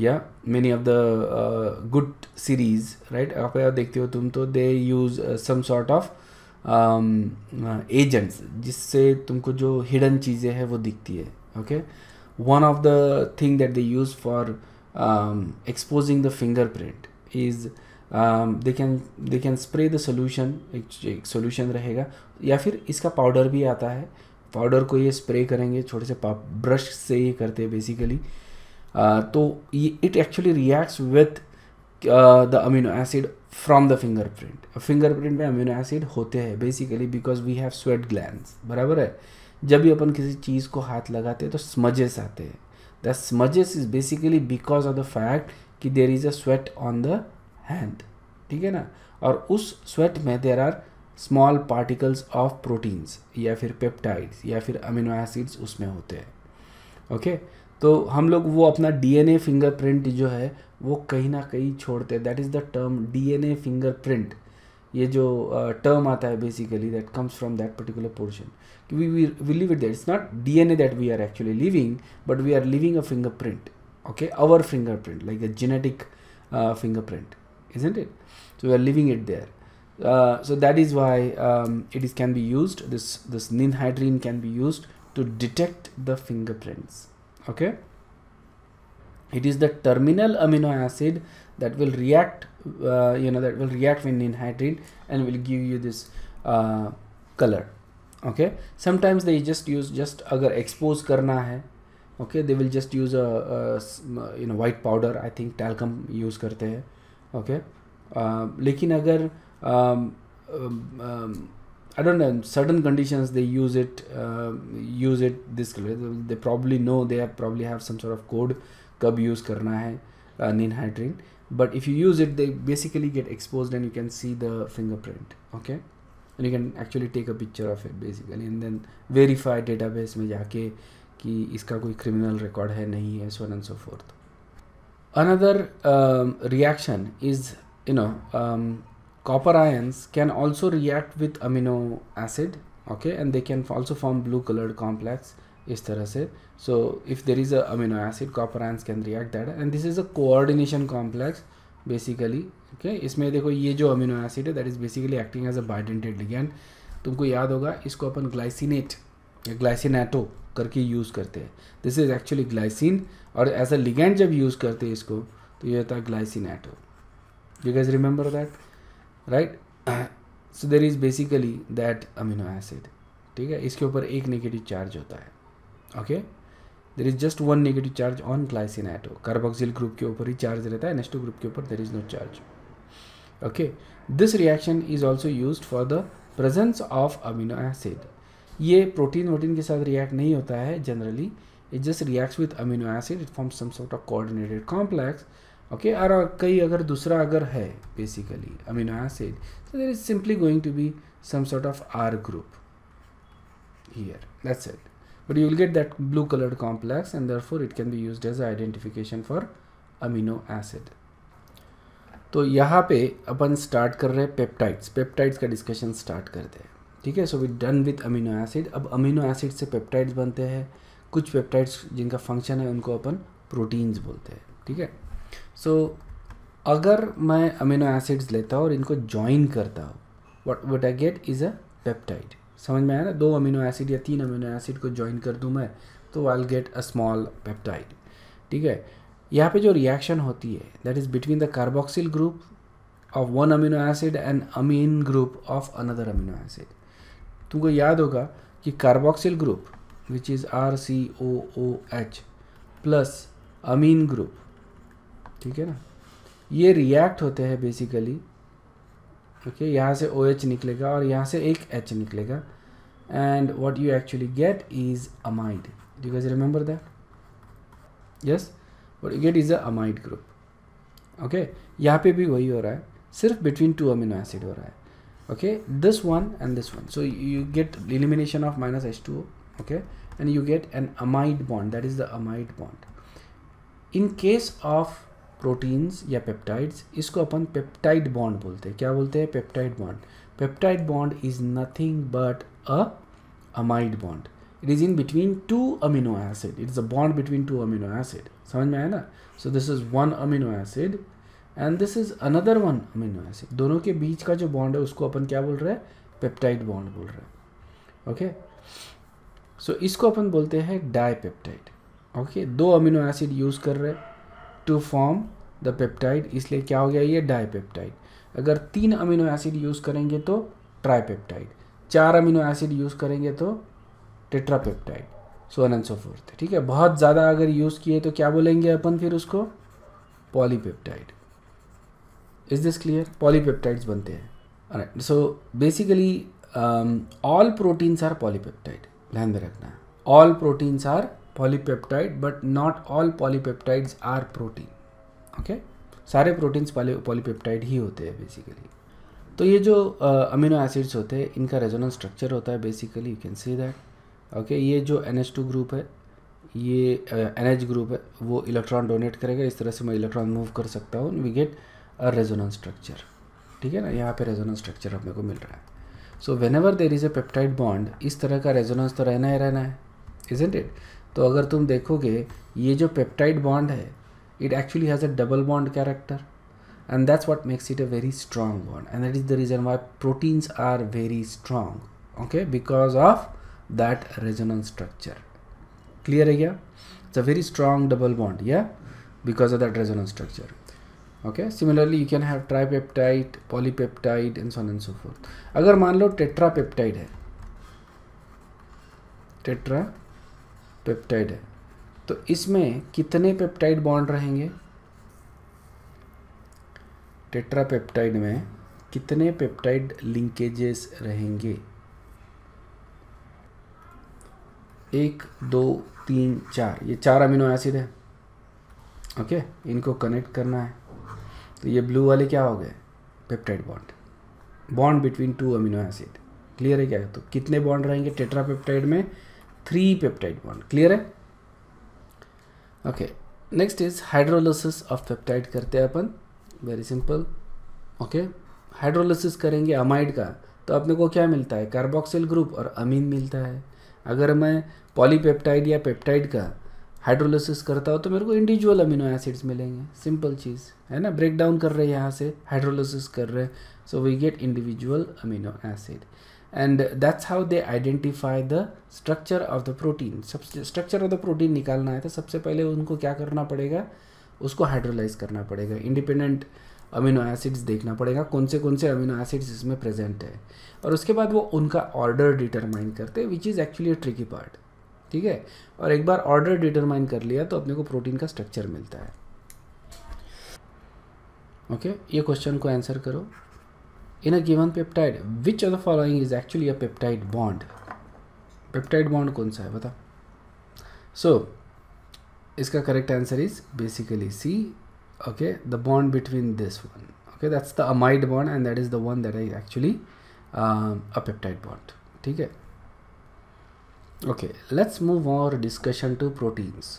S1: या many of the good series right आप देखते हो तुम तो they use some sort of agents जिससे तुमको जो हिडन चीज़ें हैं वो दिखती है okay one of the thing that they use for exposing the फिंगर प्रिंट is they can they can spray the solution एक सोल्यूशन रहेगा या फिर इसका पाउडर भी आता है पाउडर को ये स्प्रे करेंगे छोटे से ब्रश से ये करते हैं बेसिकली uh, तो ये it actually reacts with the amino acid from the fingerprint fingerprint में अमीनो एसिड होते हैं basically because we have sweat gland बराबर है जब भी अपन किसी चीज़ को हाथ लगाते हैं तो स्मजेस आते हैं the smudges is basically because of the fact कि there is a sweat on the hand ठीक है ना और उस स्वेट में there are small particles of proteins या फिर पेप्टाइड्स या फिर अमीनो एसिड्स उसमें होते हैं ओके तो हम लोग वो अपना डीएनए फिंगरप्रिंट जो है वो कहीं ना कहीं छोड़ते हैं that is the term DNA fingerprint ये जो टर्म uh, आता है basically that comes from that particular portion we we live it that it's not DNA that we are actually living but we are living a fingerprint okay our finger like a genetic uh, isn't it? So we are leaving it there. Uh, so that is why um, it is can be used. This this ninhydrine can be used to detect the fingerprints. Okay. It is the terminal amino acid that will react. Uh, you know that will react with ninhydrine and will give you this uh, color. Okay. Sometimes they just use just agar expose karna hai. Okay, they will just use a, a you know white powder. I think talcum use karte hai. Okay uh, लेकिन अगर I don't know sudden conditions they use it use it this they probably no they are probably have some sort of code कब यूज़ करना है ninhydrin but if you use it they basically get expose and you can see the फिंगर प्रिंट okay and you can actually take a picture of it basically and then verify database में जाके कि इसका कोई क्रिमिनल रिकॉर्ड है नहीं है so and so forth Another uh, reaction is, you know, um, copper ions can also react with amino acid, okay, and they can also form blue colored complex. इस तरह से so if there is a amino acid copper ions can react that and this is a coordination complex basically okay इसमें देखो ये जो अमीनो एसिड है that is basically acting as a bidentate ligand तुमको याद होगा इसको अपन ग्लाइसिनेट या ग्लाइसिनेटो करके यूज़ करते हैं दिस इज़ एक्चुअली ग्लाइसिन और एज ए लिगेंड जब यूज़ करते हैं इसको तो ये होता है glycinato you guys remember that right so there is basically that amino acid ठीक है इसके ऊपर एक नेगेटिव चार्ज होता है okay there is just one negative charge on glycinato carboxyl group के ऊपर ही चार्ज रहता है नेस्टो ग्रुप के ऊपर there is no charge okay this reaction is also use for the presence of amino acid ये प्रोटीन वोटीन के साथ रिएक्ट नहीं होता है generally it just reacts with amino acid it forms some sort of coordinated complex okay और कई अगर दूसरा अगर है basically amino acid so there is simply going to be some sort of R group here that's it but you will get that blue colored complex and therefore it can be used as identification for amino acid तो यहाँ पे अपन स्टार्ट कर रहे हैं पेप्टाइड्स पेप्टाइड्स का डिस्कशन स्टार्ट करते हैं ठीक है so we done with amino acid अब अमीनो एसिड से पेप्टाइड्स बनते हैं कुछ पेप्टाइड्स जिनका फंक्शन है उनको अपन प्रोटीन्स बोलते हैं ठीक है सो so, अगर मैं अमीनो एसिड्स लेता हूँ और इनको ज्वाइन करता हूँ what what I get is a peptide समझ में आया ना दो अमीनो एसिड या तीन अमीनो एसिड को ज्वाइन कर दूँ मैं तो I get a small peptide ठीक है यहाँ पे जो रिएक्शन होती है that is between the carboxyl group of one amino acid and amine group of another amino acid तुमको याद होगा कि carboxyl group which is RCOOH प्लस अमीन ग्रुप ठीक है ना ये रिएक्ट होते हैं बेसिकली ओके okay, यहाँ से ओ OH एच निकलेगा और यहाँ से एक एच निकलेगा and what you actually get is amide you remember that yes what you get is a amide group okay यहाँ पे भी वही हो रहा है सिर्फ बिटवीन टू अमीनो एसिड हो रहा है okay one and this one so you get you of minus H two O okay and you get an amide bond that is the amide bond in case of proteins या पेप्टाइड्स इसको अपन पेप्टाइड बॉन्ड बोलते हैं क्या बोलते हैं peptide bond peptide bond is nothing but a amide bond it is in between two amino acid it is a bond between two amino acid समझ में आया ना so this is one amino acid and this is another one amino acid दोनों के बीच का जो बॉन्ड है उसको अपन क्या बोल रहे हैं पेप्टाइड बॉन्ड बोल रहे हैं ओके okay? सो so, इसको अपन बोलते हैं डाईपेप्टाइड ओके दो अमीनो एसिड यूज़ कर रहे टू फॉर्म द पेप्टाइड इसलिए क्या हो गया ये डाईपेप्टाइड अगर तीन अमीनो एसिड यूज़ करेंगे तो ट्राईपेप्टाइड चार अमीनो एसिड यूज़ करेंगे तो tetrapeptide so and so forth ठीक है बहुत ज़्यादा अगर यूज़ किए तो क्या बोलेंगे अपन फिर उसको polypeptide is this clear polypeptides बनते हैं so basically all proteins are polypeptide ध्यान में रखना all proteins are polypeptide but not all polypeptides are protein okay सारे प्रोटीन्स पॉलीपेप्टाइड ही होते हैं बेसिकली तो ये जो अमीनो एसिड्स होते हैं इनका रेजोनेंस स्ट्रक्चर होता है basically you can see that okay ये जो एन एच टू ग्रुप है ये एन एच ग्रुप है वो इलेक्ट्रॉन डोनेट करेगा इस तरह से मैं इलेक्ट्रॉन मूव कर सकता हूँ we get a resonance structure ठीक है ना यहाँ पे रेजोनेंस स्ट्रक्चर अपने को मिल रहा है so whenever there is a peptide bond इस तरह का रेजोनेंस तो रहना ही रहना है इजेंट इट तो अगर तुम देखोगे ये जो पेप्टाइड बॉन्ड है it actually has a double bond character and that's what makes it a very strong bond and that is the reason why proteins are very strong okay because of that resonance structure clear है क्या it's a very strong double bond या because of that resonance structure okay similarly you can have tripeptide polypeptide and so on and so forth अगर मान लो tetrapeptide है tetrapeptide है तो इसमें कितने पेप्टाइड बॉन्ड रहेंगे टेट्रापेप्टाइड में कितने पेप्टाइड लिंकेजेस रहेंगे एक दो तीन चार ये चार अमीनो एसिड है ओके इनको कनेक्ट करना है तो ये ब्लू वाले क्या हो गए peptide bond bond between two amino acid clear है क्या तो कितने बॉन्ड रहेंगे टेट्रा पेप्टाइड में थ्री पेप्टाइड बॉन्ड क्लियर है okay next is hydrolysis of peptide करते हैं अपन वेरी सिंपल ओके हाइड्रोलोसिस करेंगे अमाइड का तो अपने को क्या मिलता है कार्बोक्सिल ग्रुप और अमीन मिलता है अगर मैं पॉलीपेप्टाइड या पेप्टाइड का हाइड्रोलोसिस करता हूँ तो मेरे को इंडिविजुअल अमीनो एसिड्स मिलेंगे सिंपल चीज़ है ना ब्रेक डाउन कर रहे हैं यहाँ से हाइड्रोलोसिस कर रहे हैं so we get individual amino acid and that's how they identify the structure of the protein सबसे स्ट्रक्चर ऑफ द प्रोटीन निकालना है तो सबसे पहले उनको क्या करना पड़ेगा उसको हाइड्रोलाइज करना पड़ेगा इंडिपेंडेंट अमीनो एसिड्स देखना पड़ेगा कौन से कौन से अमीनो एसिड्स इसमें प्रेजेंट है और उसके बाद वो उनका ऑर्डर डिटरमाइन करते हैं which is actually tricky part ठीक है और एक बार ऑर्डर डिटरमाइन कर लिया तो अपने को प्रोटीन का स्ट्रक्चर मिलता है ओके okay? ये क्वेश्चन को आंसर करो in a given peptide which of the following is actually a peptide bond peptide bond कौन सा है बता सो so, इसका correct answer is basically C okay the bond between this one okay that's the amide bond and that is the one that is actually a peptide bond ठीक है okay let's move our discussion to proteins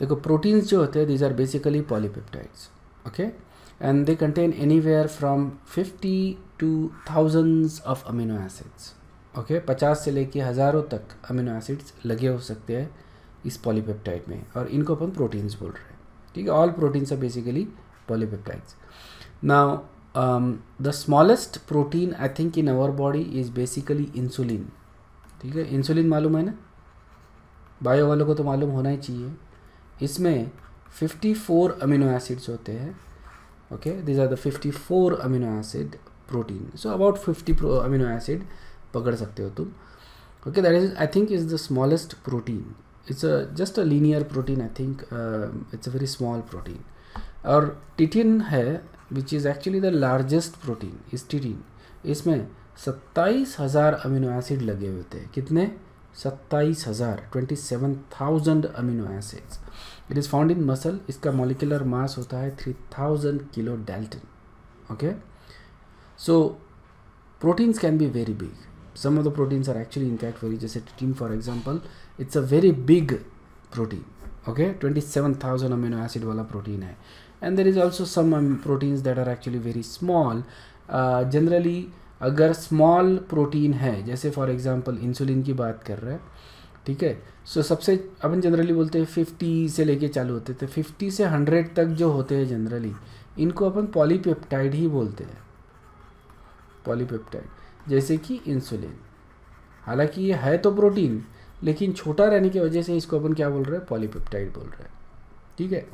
S1: देखो प्रोटीन्स जो होते हैं these are basically polypeptides okay okay? and they contain anywhere from 50 to thousands of amino acids. Okay okay, 50 से लेके हज़ारों तक अमीनो एसिड्स लगे हो सकते हैं इस पॉलीपेप्टाइड में और इनको अपन प्रोटीन्स बोल रहे हैं ठीक है all proteins are basically polypeptides now the smallest protein I think in our body is basically insulin ठीक है इंसुलिन मालूम है ना बायो वालों को तो मालूम होना ही चाहिए इसमें 54 अमीनो एसिड्स होते हैं okay these are the 54 amino acid protein so about 50 pro amino acid pakad sakte ho tum okay that is i think is the smallest protein it's a just a linear protein i think uh, it's a very small protein और टिटिन है which is actually the largest protein इस टिटिन इसमें सत्ताईस हज़ार अमीनो एसिड लगे हुए थे कितने सत्ताईस हज़ार twenty seven thousand amino acids it is found in muscle इसका मोलिकुलर मास होता है three thousand kilo dalton okay so proteins can be very big some of the proteins are actually in fact very जैसे टीम for example it's a very big protein okay twenty seven thousand amino acid वाला प्रोटीन है and there is also some proteins that are actually very small generally अगर स्मॉल प्रोटीन है जैसे फॉर एग्जाम्पल इंसुलिन की बात कर रहे हैं ठीक है सो so, सबसे अपन जनरली बोलते हैं फिफ्टी से लेके चालू होते थे फिफ्टी तो से हंड्रेड तक जो होते हैं जनरली इनको अपन पॉलीपेप्टाइड ही बोलते हैं पॉलीपेप्टाइड जैसे कि इंसुलिन हालांकि ये है तो प्रोटीन लेकिन छोटा रहने की वजह से इसको अपन क्या बोल रहे हैं पॉलीपेप्टाइड बोल रहे हैं ठीक है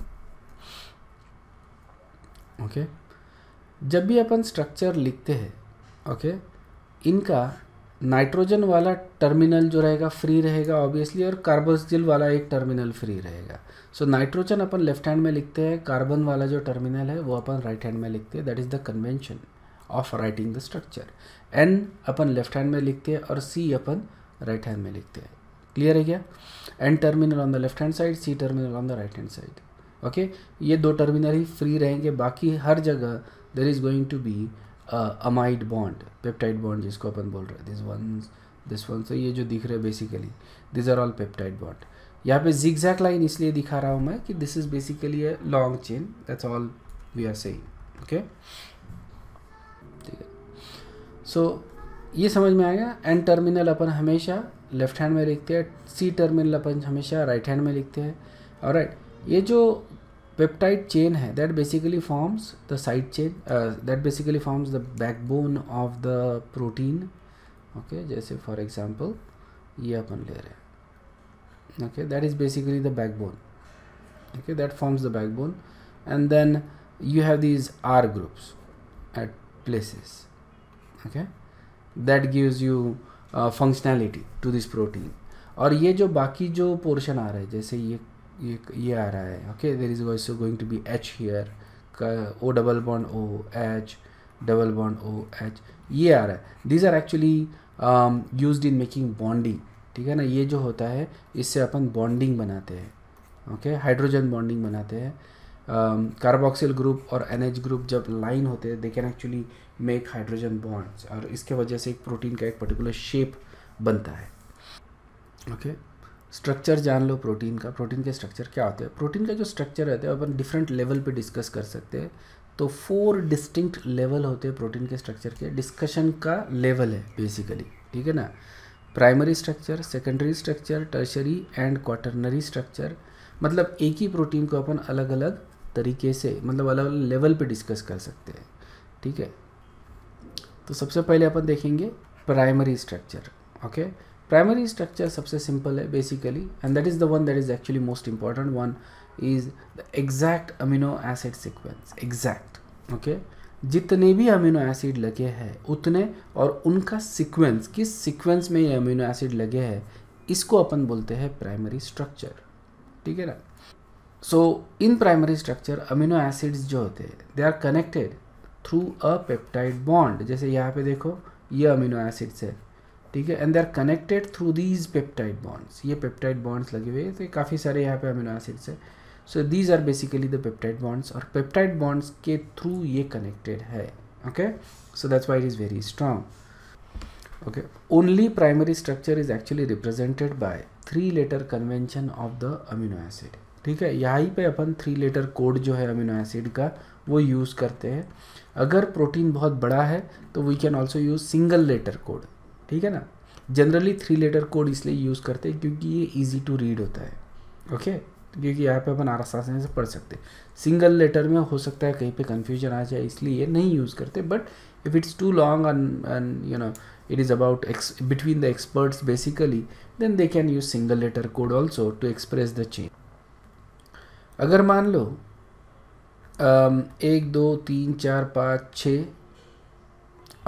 S1: ओके okay? जब भी अपन स्ट्रक्चर लिखते हैं ओके okay? इनका नाइट्रोजन वाला टर्मिनल जो रहेगा फ्री रहेगा ऑब्वियसली और कार्बोक्सिल वाला एक टर्मिनल फ्री रहेगा सो नाइट्रोजन अपन लेफ्ट हैंड में लिखते हैं कार्बन वाला जो टर्मिनल है वो अपन राइट हैंड में लिखते हैं that is the convention of writing the structure N अपन लेफ्ट हैंड में लिखते हैं और सी अपन राइट हैंड में लिखते हैं क्लियर है क्या N terminal on the left hand side C terminal on the right hand side okay ये दो टर्मिनल ही फ्री रहेंगे बाकी हर जगह there is going to be amide bond peptide bond जिसको अपन बोल रहे हैं दिस वन दिस वन से ये जो दिख रहे हैं basically this are all peptide bond यहाँ पे जैक लाइन इसलिए दिखा रहा हूँ मैं कि this is basically a long chain that's all we are saying okay ठीक है सो ये समझ में आएगा एंड टर्मिनल अपन हमेशा लेफ्ट हैंड में लिखते हैं सी टर्मिनल अपन हमेशा राइट हैंड में लिखते हैं और राइट ये जो peptide chain hai that basically forms the side chain uh, that basically forms the backbone of the protein okay जैसे for example ये अपन ले रहे हैं okay that is basically the backbone okay that forms the backbone and then you have these R groups at places okay that gives you uh, functionality to this protein और ये जो बाकी जो पोर्शन आ रहा है जैसे ये ये ये आ रहा है okay there is also going to be H here O double bond O H double bond O H ये आ रहा है these are actually use in making bonding ठीक है ना ये जो होता है इससे अपन बॉन्डिंग बनाते हैं ओके हाइड्रोजन बॉन्डिंग बनाते हैं कार्बोक्सिल um, ग्रुप और एन एच ग्रुप जब लाइन होते हैं they can actually make hydrogen bonds और इसके वजह से एक प्रोटीन का एक पर्टिकुलर शेप बनता है ओके okay? स्ट्रक्चर जान लो प्रोटीन का प्रोटीन के स्ट्रक्चर क्या होते हैं प्रोटीन का जो स्ट्रक्चर रहता है अपन डिफरेंट लेवल पे डिस्कस कर सकते हैं तो फोर डिस्टिंक्ट लेवल होते हैं प्रोटीन के स्ट्रक्चर के डिस्कशन का लेवल है बेसिकली ठीक है ना primary structure secondary structure tertiary and quaternary structure मतलब एक ही प्रोटीन को अपन अलग अलग तरीके से मतलब अलग अलग लेवल पे डिस्कस कर सकते हैं ठीक है तो सबसे पहले अपन देखेंगे primary structure okay okay? primary structure सबसे simple है basically and that is the one that is actually most important one is the exact amino acid sequence exact okay जितने भी अमीनो एसिड लगे हैं उतने और उनका सीक्वेंस किस सीक्वेंस में ये अमीनो एसिड लगे हैं इसको अपन बोलते हैं प्राइमरी स्ट्रक्चर ठीक है ना so in primary structure amino acids जो होते हैं they are connected through a peptide bond जैसे यहाँ पे देखो ये अमीनो एसिड्स है ठीक है and they are connected through these peptide bonds ये पेप्टाइड बॉन्ड्स लगे हुए हैं तो काफ़ी सारे यहाँ पे अमीनो एसिड्स है so these are basically the peptide bonds और पेप्टाइड बॉन्ड्स के थ्रू ये कनेक्टेड है okay so that's why it is very strong okay only primary structure is actually represented by three letter convention of the amino acid ठीक है यहाँ पे अपन थ्री लेटर कोड जो है अमीनो एसिड का वो यूज़ करते हैं अगर प्रोटीन बहुत बड़ा है तो we can also use single letter code ठीक है ना जनरली थ्री लेटर कोड इसलिए यूज़ करते हैं क्योंकि ये ईजी टू रीड होता है ओके क्योंकि यहाँ पे अपन आसानी से पढ़ सकते हैं सिंगल लेटर में हो सकता है कहीं पे कन्फ्यूजन आ जाए इसलिए नहीं यूज़ करते but if it's too long and you know it is about between the experts basically then they can use single letter code also to express the change अगर मान लो um, एक दो तीन चार पाँच छ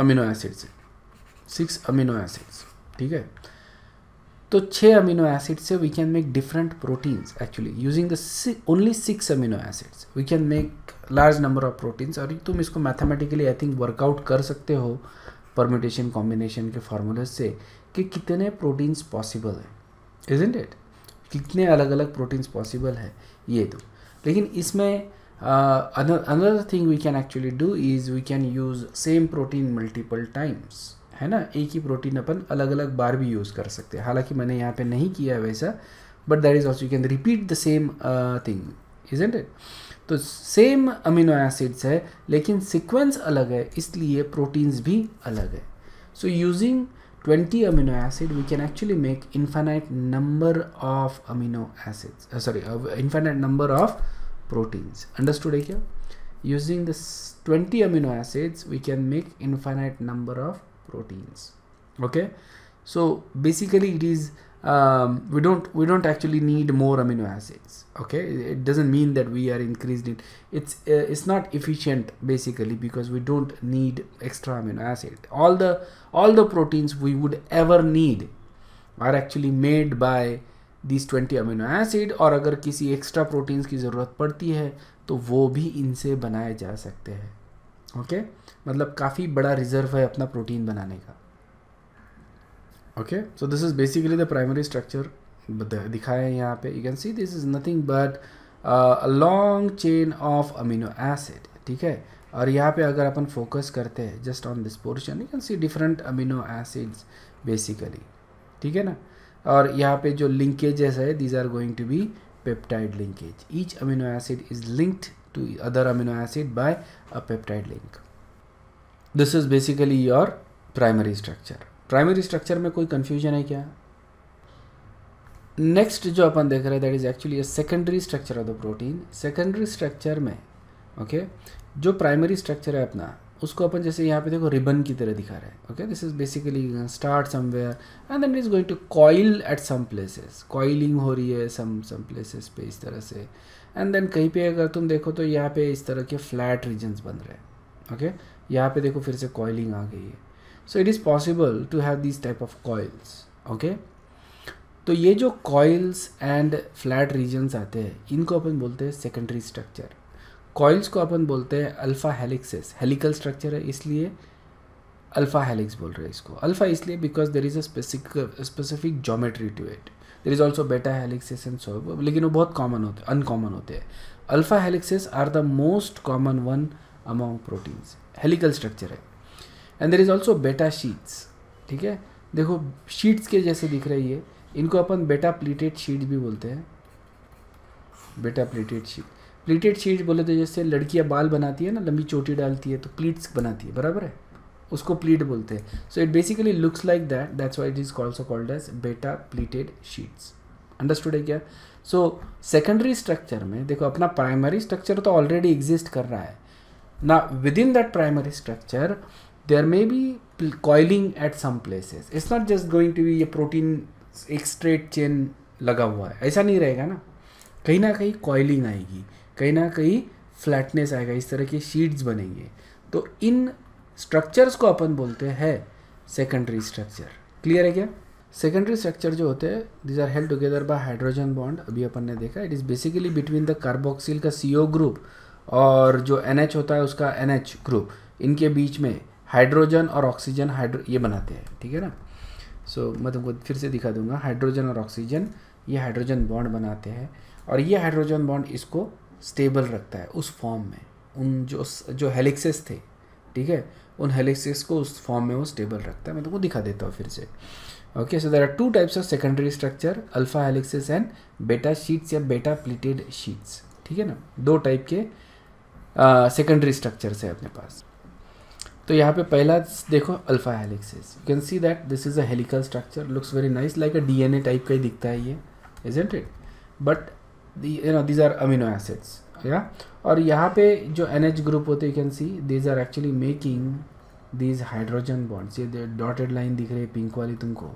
S1: amino acids six amino acids ठीक है तो छः अमीनो एसिड से we can make different proteins actually using the only six amino acids we can make large number of proteins और तुम इसको मैथमेटिकली आई थिंक वर्कआउट कर सकते हो परमिटेशन कॉम्बिनेशन के फार्मूले से कि कितने प्रोटीन्स पॉसिबल है इन डेट कितने अलग अलग प्रोटीन्स पॉसिबल है ये तो लेकिन इसमें another thing we can actually do is we can use same protein multiple times है ना एक ही प्रोटीन अपन अलग अलग बार भी यूज़ कर सकते हैं हालांकि मैंने यहाँ पे नहीं किया है वैसा but that is also you can repeat the same thing is it तो सेम अमीनो एसिड्स है लेकिन सिक्वेंस अलग है इसलिए प्रोटीन्स भी अलग है so using twenty amino acid we can actually make infinite number of amino acids sorry infinite number of proteins understood है क्या using the twenty amino acids we can make infinite number of proteins okay so basically it is um, we don't we don't actually need more amino acids okay it doesn't mean that we are increased it it's uh, it's not efficient basically because we don't need extra amino acid all the all the proteins we would ever need are actually made by these 20 amino acid or agar kisi extra proteins ki zarurat padti hai to wo bhi inse banaye ja sakte हैं okay? मतलब काफ़ी बड़ा रिजर्व है अपना प्रोटीन बनाने का okay so this is basically the primary structure दिखाया है यहाँ पे you can see this is nothing but a long chain of amino acid ठीक है और यहाँ पे अगर अपन फोकस करते हैं just on this portion you can see different amino acids basically ठीक है ना और यहाँ पे जो लिंकेजेस है these are going to be peptide linkage each amino acid is linked to other amino acid by a peptide link this is basically your primary structure primary structure में कोई कन्फ्यूजन है क्या नेक्स्ट जो अपन देख रहे हैं that is actually a secondary structure of the protein secondary structure में ओके जो प्राइमरी स्ट्रक्चर है अपना उसको अपन जैसे यहाँ पे देखो रिबन की तरह दिखा रहे हैं okay this is basically start somewhere and then is going to coil at some places coiling हो रही है सम सम प्लेसेस पे इस तरह से एंड देन कहीं पे अगर तुम देखो तो यहाँ पे इस तरह के फ्लैट रीजन्स बन रहे हैं ओके okay? यहाँ पे देखो फिर से कॉइलिंग आ गई है so it is possible to have this type of coils okay तो ये जो कॉयल्स एंड फ्लैट रीजन्स आते हैं इनको अपन बोलते हैं सेकेंडरी स्ट्रक्चर कॉइल्स को अपन बोलते हैं अल्फ़ा हेलिक्सेस हेलिकल स्ट्रक्चर है इसलिए अल्फ़ा हेलिक्स बोल रहे हैं इसको अल्फ़ा इसलिए because there is a specific geometry to it there is also beta helixes and so लेकिन वो बहुत कॉमन होते अनकॉमन होते हैं alpha helixes are the most common one among proteins helical structure है and there is also beta sheets ठीक है देखो शीट्स के जैसे दिख रही है इनको अपन बेटा प्लीटेड शीट भी बोलते हैं बेटा प्लीटेड शीट प्लीटेड शीट बोले तो जैसे लड़कियाँ बाल बनाती है ना लंबी चोटी डालती है तो प्लीट्स बनाती है बराबर है उसको प्लीट बोलते हैं so it basically looks like that that's why it is also called as beta pleated sheets understood है क्या सो सेकेंडरी स्ट्रक्चर में देखो अपना प्राइमरी स्ट्रक्चर तो ऑलरेडी एग्जिस्ट कर रहा है Now within that primary structure, there may be coiling at some places. It's not just going to be ये protein एक straight chain लगा हुआ है ऐसा नहीं रहेगा ना कहीं ना कहीं कॉइलिंग आएगी कहीं ना कहीं फ्लैटनेस आएगा इस तरह के शीट्स बनेंगे तो इन स्ट्रक्चर्स को अपन बोलते हैं सेकेंडरी स्ट्रक्चर क्लियर है क्या सेकेंडरी स्ट्रक्चर जो होते हैं these are held together by hydrogen bond अभी अपन ने देखा it is basically between the carboxyl का सीओ ग्रुप और जो एन होता है उसका एन ग्रुप इनके बीच में हाइड्रोजन और ऑक्सीजन हाइड्रो ये बनाते हैं ठीक है ना सो so, मैं तुमको फिर से दिखा दूंगा हाइड्रोजन और ऑक्सीजन ये हाइड्रोजन बॉन्ड बनाते हैं और ये हाइड्रोजन बॉन्ड इसको स्टेबल रखता है उस फॉर्म में उन जो जो हेलिक्सेस थे ठीक है उन हेलिक्सेस को उस फॉर्म में वो स्टेबल रखता है मैं तुमको दिखा देता हूँ फिर से okay so there are two types of secondary structure alpha helices and beta sheets या बेटा प्लीटेड शीट्स ठीक है ना दो टाइप के सेकेंडरी स्ट्रक्चर्स है अपने पास तो यहाँ पे पहला देखो alpha helices you can see that this is a helical structure looks very nice like a DNA type का ही दिखता है ये isn't it but you know these are amino acids या और यहाँ पे जो एन एच ग्रुप होते you can see these are actually making these hydrogen bonds ये डॉटेड लाइन दिख रही है पिंक वाली तुमको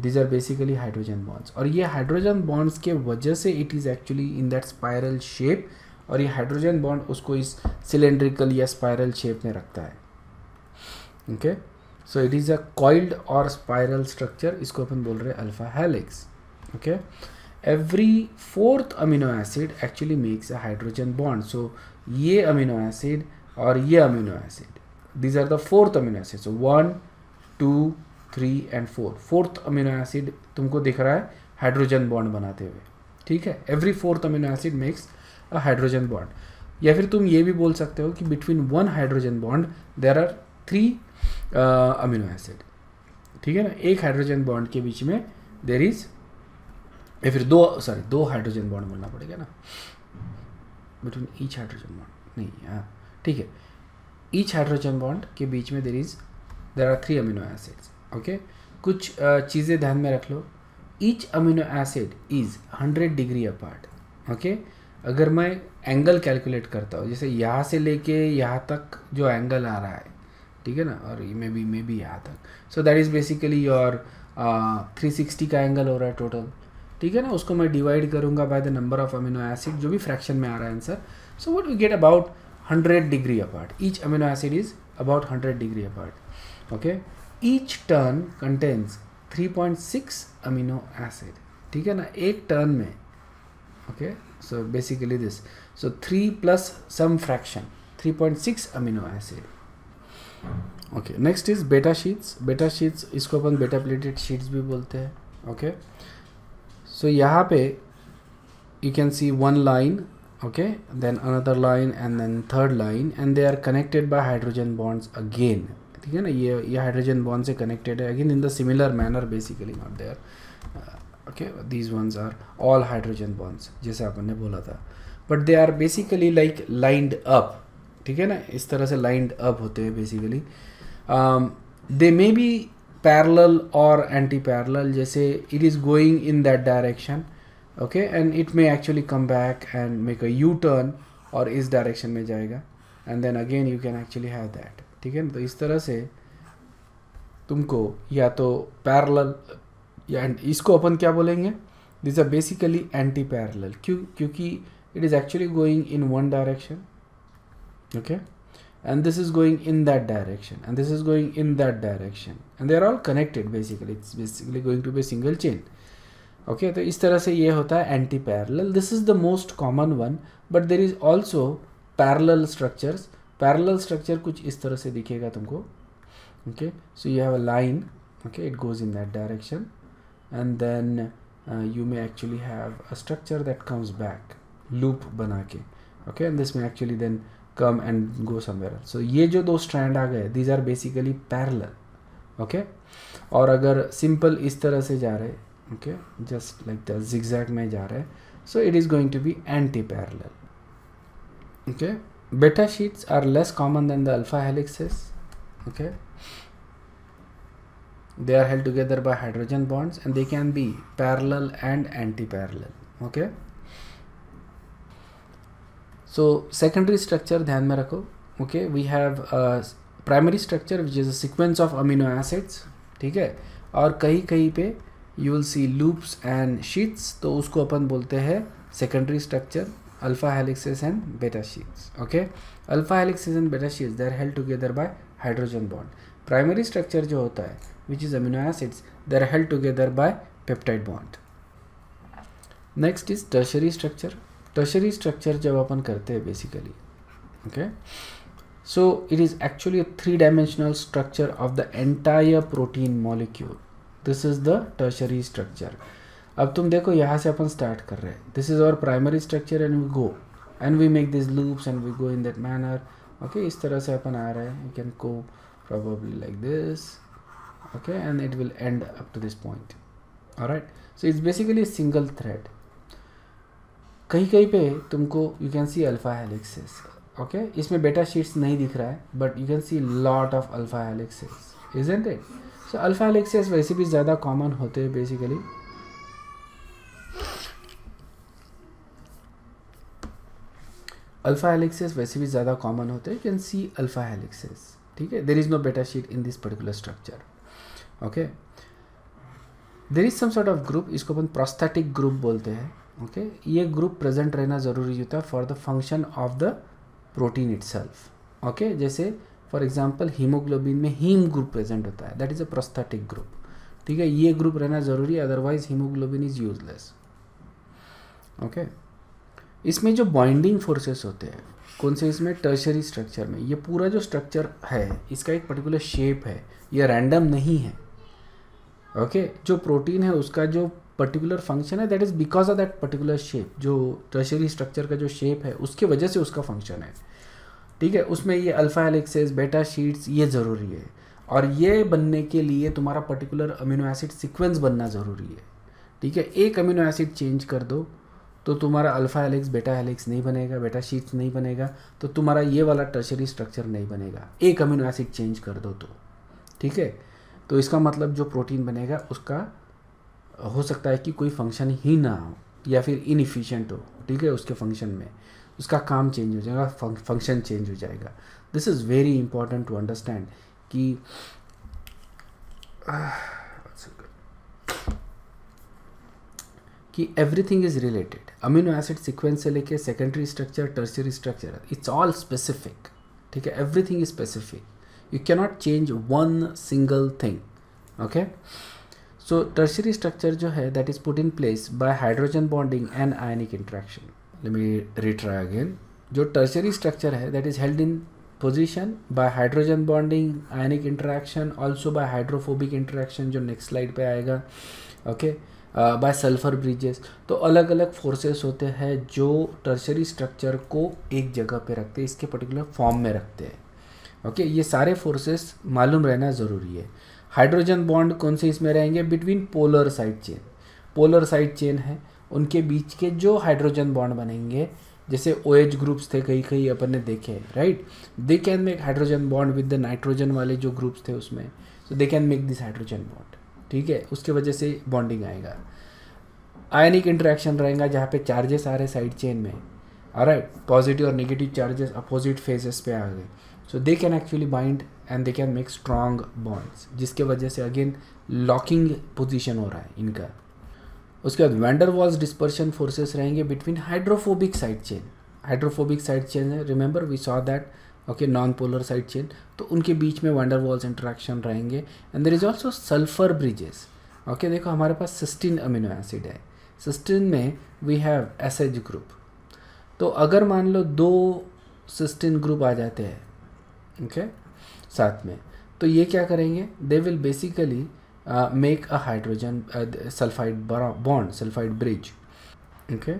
S1: these are basically hydrogen bonds और ये हाइड्रोजन बॉन्ड्स के वजह से it is actually in that spiral shape और ये हाइड्रोजन बॉन्ड उसको इस सिलेंड्रिकल या स्पायरल शेप में रखता है okay so it is a coiled और स्पायरल स्ट्रक्चर इसको अपन बोल रहे हैं alpha helix okay every fourth amino acid actually makes a hydrogen bond so ये अमीनो एसिड और ये amino acid these are the fourth amino acid so one two three and four fourth amino acid तुमको दिख रहा है हाइड्रोजन बॉन्ड बनाते हुए ठीक है every fourth amino acid makes a hydrogen bond या फिर तुम ये भी बोल सकते हो कि between one hydrogen bond there are three amino acid ठीक है ना एक हाइड्रोजन बॉन्ड के बीच में देर इज या फिर दो सॉरी दो हाइड्रोजन बॉन्ड बोलना पड़ेगा ना बिटवीन ईच हाइड्रोजन बॉन्ड नहीं हाँ ठीक है ईच हाइड्रोजन बॉन्ड के बीच में there is there are three amino acids okay कुछ uh, चीज़ें ध्यान में रख लो each amino acid is hundred degree apart okay अगर मैं एंगल कैलकुलेट करता हूँ जैसे यहाँ से लेके यहाँ तक जो एंगल आ रहा है ठीक है ना और मे बी मे बी यहाँ तक so that is basically your three sixty का एंगल हो रहा है टोटल ठीक है ना उसको मैं डिवाइड करूँगा by the number of amino acid जो भी फ्रैक्शन में आ रहा है answer so what we get about hundred degree apart each amino acid is about hundred degree apart okay each turn point 3.6 amino acid ठीक है ना एक टर्न में okay okay? so basically this so 3 plus some fraction 3.6 amino acid okay next is beta sheets beta sheets isko apan beta plated sheets bhi bolte hai. okay so yaha pe you can see one line okay then another line and then third line and they are connected by hydrogen bonds again ठीक है ना ये ये हाइड्रोजन बॉन्ड से कनेक्टेड है again in the similar manner basically not there okay these ones are all hydrogen bonds जैसे अपन ने बोला था but they are basically like lined up ठीक है ना इस तरह से लाइंड अप होते हैं basically they may be parallel और एंटी पैरल जैसे it is going in that direction okay and it may actually come back and make a U turn और इस डायरेक्शन में जाएगा and then again you can actually have that ठीक है ना तो इस तरह से तुमको या तो पैरल एंड इसको अपन क्या बोलेंगे this are basically anti parallel क्यों क्योंकि it is actually going in one direction okay and this is going in that direction and this is going in that direction and they are all connected basically it's basically going to be single chain okay तो इस तरह से ये होता है anti parallel this is the most common one but there is also parallel structures parallel structure कुछ इस तरह से दिखेगा तुमको okay so you have a line okay it goes in that direction and then uh, you may actually have a structure that comes back loop बना के okay and this may actually then come and go somewhere else so ye jo do strand aa gaye these are basically parallel okay और अगर simple इस तरह से जा रहे okay just like the zigzag में जा रहे so it is going to be anti-parallel okay beta sheets are less common than the alpha helices okay they are held together by hydrogen bonds and they can be parallel and anti-parallel okay so secondary structure dhyan mein rakho okay we have a primary structure which is a sequence of amino acids theek hai aur kahi kahi pe you will see loops and sheets to usko apan bolte hai secondary structure alpha helixes and beta sheets okay alpha helixes and beta sheets they are held together by hydrogen bond primary structure jo hota hai which is amino acids they are held together by peptide bond next is tertiary structure tertiary structure जब अपन करते हैं basically okay so it is actually a three dimensional structure of the entire protein molecule this is the tertiary structure अब तुम देखो यहाँ से अपन स्टार्ट कर रहे हैं this is our primary structure and we go and we make this loops and we go in that manner okay इस तरह से अपन आ रहे हैं you can go probably like this okay and it will end up to this point all right so it's basically a single thread कहीं कहीं पे तुमको you can see alpha helices okay इसमें बेटा शीट्स नहीं दिख रहा है but you can see lot of alpha helices is it so alpha helices वैसे भी ज़्यादा कॉमन होते हैं बेसिकली अल्फ़ा हेलिक्सेस वैसे भी ज़्यादा कॉमन होते हैं you can see alpha helices ठीक है there is no beta sheet in this particular structure okay there is some sort of group इसको अपन प्रोस्थेटिक ग्रुप बोलते हैं ओके okay? ये ग्रुप प्रेजेंट रहना ज़रूरी होता है for the function of the protein self okay जैसे फॉर एग्जाम्पल हीमोग्लोबिन में हीम ग्रुप प्रेजेंट होता है that is a prosthetic group ठीक है ये ग्रुप रहना ज़रूरी है otherwise haemoglobin is useless okay इसमें जो बॉइंडिंग फोर्सेस होते हैं कौन से इसमें टर्शरी स्ट्रक्चर में ये पूरा जो स्ट्रक्चर है इसका एक पर्टिकुलर शेप है ये रैंडम नहीं है ओके जो प्रोटीन है उसका जो पर्टिकुलर फंक्शन है that is because of that particular shape जो टर्शरी स्ट्रक्चर का जो शेप है उसके वजह से उसका फंक्शन है ठीक है उसमें ये अल्फ़ा एलेक्सेस बेटा शीट्स ये ज़रूरी है और ये बनने के लिए तुम्हारा पर्टिकुलर अमीनो एसिड सीक्वेंस बनना ज़रूरी है ठीक है एक अमीनो एसिड चेंज कर दो तो तुम्हारा अल्फ़ा एलेक्स बेटा एलेक्स नहीं बनेगा बेटा शीट्स नहीं बनेगा तो तुम्हारा ये वाला टर्शरी स्ट्रक्चर नहीं बनेगा एक अमीनो एसिड चेंज कर दो तो ठीक है तो इसका मतलब जो प्रोटीन बनेगा उसका हो सकता है कि कोई फंक्शन ही ना हो या फिर इनफिशेंट हो ठीक है उसके फंक्शन में उसका काम चेंज हो जाएगा फंक्शन चेंज हो जाएगा this is very important to understand कि कि everything is related amino acid sequence से लेके secondary structure tertiary structure it's all specific ठीक है everything is specific you cannot change one single thing okay so tertiary structure jo hai that is put in place by hydrogen bonding and ionic interaction let me retry again jo tertiary structure hai that is held in position by hydrogen bonding ionic interaction also by hydrophobic interaction jo next slide pe aayega okay by sulphur bridges तो अलग अलग फोर्सेस होते हैं जो टर्शरी स्ट्रक्चर को एक जगह पे रखते हैं इसके पर्टिकुलर फॉर्म में रखते हैं ओके ये सारे फोर्सेस मालूम रहना ज़रूरी है हाइड्रोजन बॉन्ड कौन से इसमें रहेंगे between polar side chain polar side chain है उनके बीच के जो हाइड्रोजन बॉन्ड बनेंगे जैसे ओ एच ग्रुप्स थे कहीं कहीं अपन ने देखे right they can make hydrogen bond with the nitrogen वाले जो ग्रुप्स थे उसमें so they can make this hydrogen bond ठीक है उसके वजह से बॉन्डिंग आएगा आयनिक इंट्रैक्शन रहेगा जहाँ पे चार्जेस आ रहे साइड चेन में राइट पॉजिटिव और नेगेटिव चार्जेस अपोजिट फेजेस पे आ गए so they can actually bind and they can make strong bonds जिसके वजह से अगेन लॉकिंग पोजिशन हो रहा है इनका उसके बाद वेंडर वॉल्स डिस्पर्शन फोर्सेस रहेंगे between hydrophobic side chain hydrophobic side chain है remember we saw that okay non polar side chain तो उनके बीच में वेंडर वॉल्स इंट्रैक्शन रहेंगे and there is also sulphur bridges okay देखो हमारे पास सिस्टीन अमीनो एसिड है सिस्टीन में we have S H group तो अगर मान लो दो सिस्टीन ग्रुप आ जाते हैं ओके साथ में तो ये क्या करेंगे they will basically make a hydrogen sulphide bond sulphide bridge okay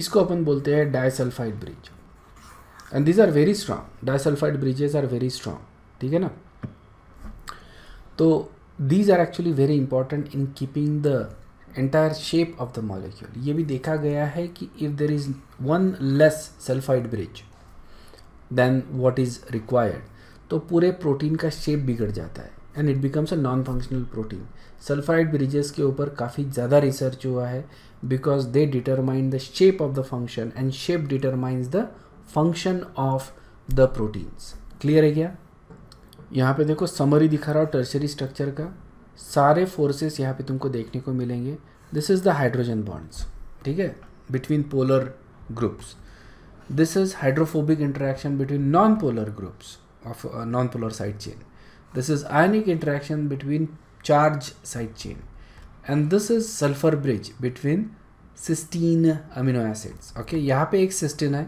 S1: इसको अपन बोलते हैं disulphide bridge and these are very strong disulphide bridges are very strong ठीक है ना तो these are actually very important in keeping the entire shape of the molecule ये भी देखा गया है कि if there is one less sulphide bridge then what is required तो पूरे प्रोटीन का शेप बिगड़ जाता है and it becomes a non functional protein sulphide bridges के ऊपर काफ़ी ज़्यादा रिसर्च हुआ है because they determine the shape of the function and shape determines the function of the proteins clear है क्या यहाँ पे देखो समरी दिखा रहा हो टर्सरी स्ट्रक्चर का सारे फोर्सेस यहाँ पे तुमको देखने को मिलेंगे this is the hydrogen bonds ठीक है between polar groups This is hydrophobic interaction between nonpolar groups of a nonpolar side chain. This is ionic interaction between charge side chain. And this is sulfur bridge between cysteine amino acids okay yahan pe ek cysteine hai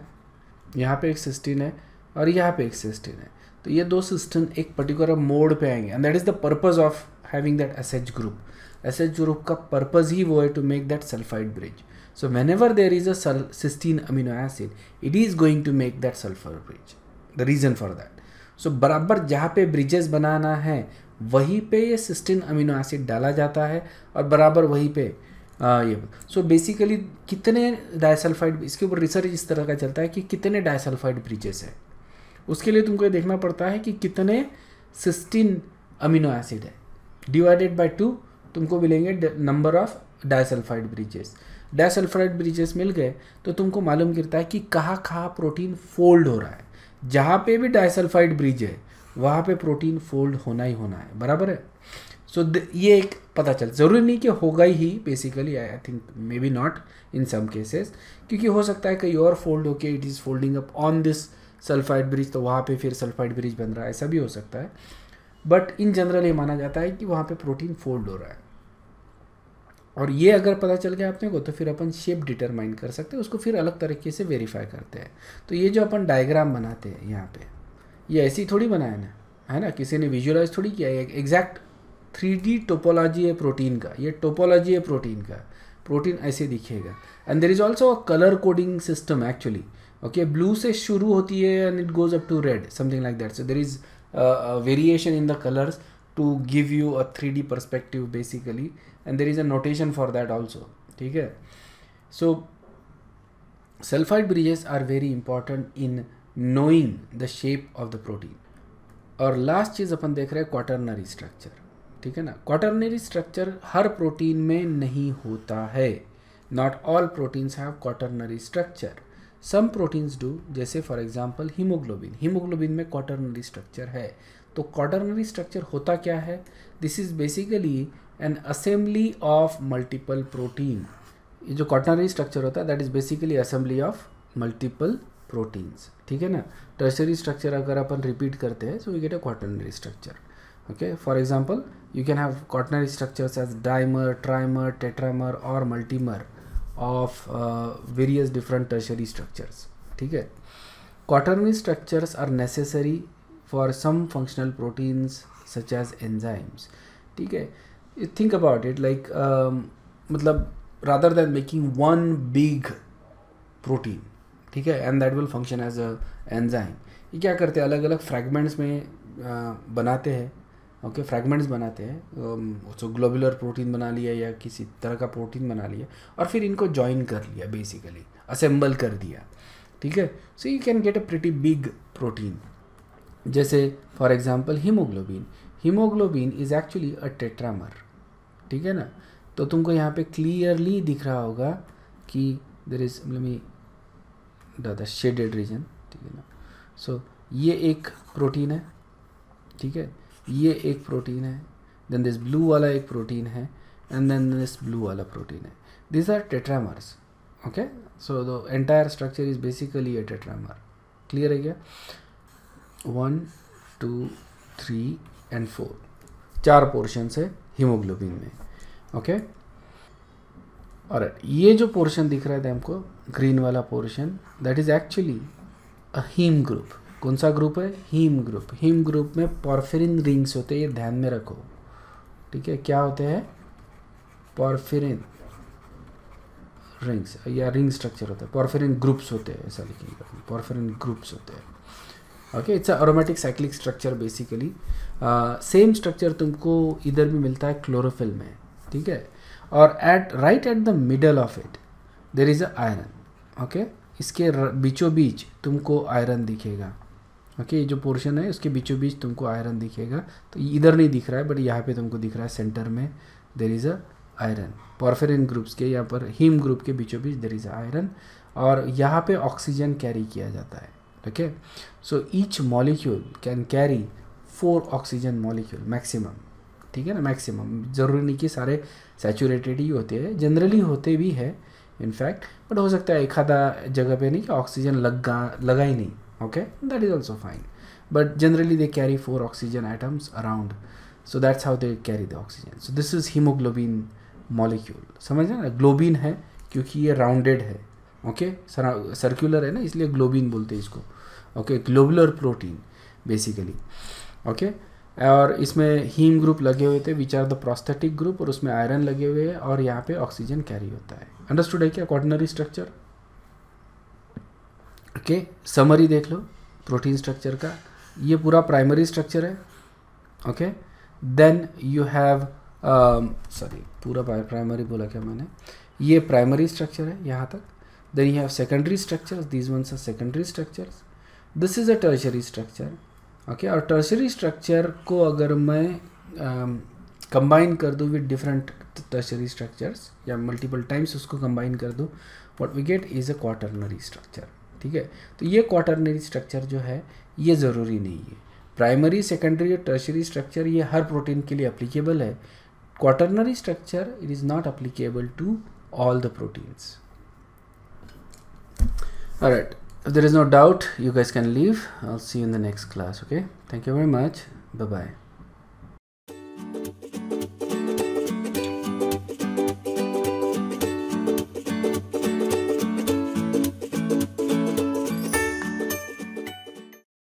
S1: yahan pe ek cysteine hai aur yahan pe ek cysteine hai to ye do cysteine ek particular mode pe aayenge and that is the purpose of having that sh group sh group ka purpose hi wo hai to make that sulfide bridge So whenever there is a cysteine amino acid, it is going to make that sulfur bridge. The reason for that. So बराबर जहाँ पे ब्रिजेस बनाना है वहीं पे ये cysteine amino एसिड डाला जाता है और बराबर वहीं पे आ, ये सो so बेसिकली कितने डायसल्फाइड इसके ऊपर रिसर्च इस तरह का चलता है कि कितने डायसल्फाइड ब्रिजेस है उसके लिए तुमको ये देखना पड़ता है कि कितने सिस्टीन अमीनो एसिड है डिवाइडेड बाय टू तुमको मिलेंगे number of disulphide bridges disulphide bridges मिल गए तो तुमको मालूम गिरता है कि कहाँ कहाँ प्रोटीन फोल्ड हो रहा है जहाँ पे भी डायसल्फाइड ब्रिज है वहाँ पे प्रोटीन फोल्ड होना ही होना है बराबर है सो so, ये एक पता चल ज़रूरी नहीं कि होगा ही basically I think may be not in some cases क्योंकि हो सकता है कहीं और फोल्ड होके it is folding up on this sulphide bridge तो वहाँ पे फिर सल्फाइड ब्रिज बन रहा है ऐसा भी हो सकता है बट इन जनरल ये माना जाता है कि वहाँ पे प्रोटीन फोल्ड हो रहा है और ये अगर पता चल गया अपने को तो फिर अपन शेप डिटरमाइन कर सकते हैं उसको फिर अलग तरीके से वेरीफाई करते हैं तो ये जो अपन डायग्राम बनाते हैं यहाँ पे ये ऐसी थोड़ी बनाया ना है ना किसी ने विजुअलाइज थोड़ी किया है एग्जैक्ट थ्री डी टोपोलॉजी है प्रोटीन का ये टोपोलॉजी है प्रोटीन का प्रोटीन ऐसे दिखेगा and there is also a colour coding system actually okay blue से शुरू होती है and it goes up to red something like that so there is variation in the colours to give you a three D perspective basically and there is a notation for that also ठीक है so sulphide bridges are very important in knowing the shape of the protein और लास्ट चीज़ अपन देख रहे हैं क्वाटरनरी स्ट्रक्चर ठीक है ना क्वाटरनरी स्ट्रक्चर हर प्रोटीन में नहीं होता है not all proteins have quaternary structure some proteins do जैसे फॉर एग्जाम्पल हीमोग्लोबिन हीमोग्लोबिन में क्वाटरनरी स्ट्रक्चर है तो क्वाटरनरी स्ट्रक्चर होता क्या है this is basically an assembly of multiple protein ये जो कॉटनरी स्ट्रक्चर होता है that is basically assembly of multiple proteins ठीक है ना टर्सरी स्ट्रक्चर अगर अपन रिपीट करते हैं so we get a quaternary structure okay for example you can have quaternary structures as dimer trimer tetramer और multimer of various different tertiary structures ठीक है quaternary structures are necessary for some functional proteins such as enzymes ठीक है you think about it like मतलब rather than making one big protein ठीक है and that will function as a enzyme ये क्या करते हैं अलग अलग फ्रैगमेंट्स में uh, बनाते हैं ओके फ्रैगमेंट्स बनाते हैं सो ग्लोबुलर प्रोटीन बना लिया या किसी तरह का प्रोटीन बना लिया और फिर इनको ज्वाइन कर लिया बेसिकली असेंबल कर दिया ठीक है so you can get a pretty big protein जैसे for example haemoglobin haemoglobin is actually a tetramer ठीक है ना तो तुमको यहाँ पे क्लियरली दिख रहा होगा कि there is me the shaded region ठीक है ना सो so, ये एक प्रोटीन है ठीक है ये एक प्रोटीन है देन दिस ब्लू वाला एक प्रोटीन है एंड देन दिस ब्लू वाला प्रोटीन है this are tetramers okay so the entire structure is basically a tetramer clear है क्या one two three and four चार पोर्शन है हीमोग्लोबिन में ओके और ये जो पोर्शन दिख रहा है हमको ग्रीन वाला portion that is actually a haem group कौन सा ग्रुप है हीम ग्रुप हीम ग्रुप में पॉर्फिरिन रिंग्स होते हैं ये ध्यान में रखो ठीक है क्या होते हैं पॉर्फिरिन रिंग्स या रिंग स्ट्रक्चर होता है पॉर्फिरिन ग्रुप्स होते हैं ऐसा लिखेंगे पॉर्फिरिन ग्रुप्स होते हैं okay it's aromatic cyclic structure basically same structure तुमको इधर भी मिलता है क्लोरोफिल में ठीक है और at right at the middle of it there is a iron okay इसके बीचों बीच तुमको आयरन दिखेगा ओके okay, ये जो पोर्शन है उसके बीचों बीच तुमको आयरन दिखेगा तो इधर नहीं दिख रहा है बट यहाँ पे तुमको दिख रहा है सेंटर में there is a iron porphyrin groups के यहाँ पर हीम ग्रुप के बीचों बीच देर इज़ अ आयरन और यहाँ पे ऑक्सीजन कैरी किया जाता है okay so each molecule can carry four oxygen molecule maximum ठीक है ना मैक्सिमम ज़रूरी नहीं कि सारे सेचूरेटेड ही होते हैं जनरली होते भी है इनफैक्ट बट हो सकता है एक आधा जगह पे नहीं कि ऑक्सीजन लगा लगा ही नहीं okay that is also fine but generally they carry four oxygen items around so that's how they carry the oxygen so this is haemoglobin molecule समझ ना ग्लोबिन है क्योंकि ये राउंडेड है ओके okay? सर्कुलर है ना इसलिए ग्लोबिन बोलते हैं इसको okay globular protein basically okay और इसमें हीम ग्रुप लगे हुए थे which are the prosthetic group और उसमें आयरन लगे हुए हैं और यहाँ पे ऑक्सीजन कैरी होता है अंडरस्टूड है क्या क्वार्टनरी स्ट्रक्चर ओके समरी देख लो प्रोटीन स्ट्रक्चर का ये पूरा प्राइमरी स्ट्रक्चर है okay then you have sorry पूरा प्राइमरी बोला क्या मैंने ये प्राइमरी स्ट्रक्चर है यहाँ तक then you have secondary structure these one secondary structure this is a tertiary structure okay और टर्सरी स्ट्रक्चर को अगर मैं कंबाइन um, कर दूँ विद डिफरेंट टर्सरी स्ट्रक्चर्स या मल्टीपल टाइम्स उसको कंबाइन कर दूँ what we get is a quaternary structure ठीक है तो ये क्वाटरनरी स्ट्रक्चर जो है ये ज़रूरी नहीं है प्राइमरी सेकेंडरी और टर्सरी स्ट्रक्चर ये हर प्रोटीन के लिए अप्लीकेबल है quaternary structure it is not applicable to all the proteins right if there is no doubt you guys can leave i'll see you in the next class okay thank you very much bye bye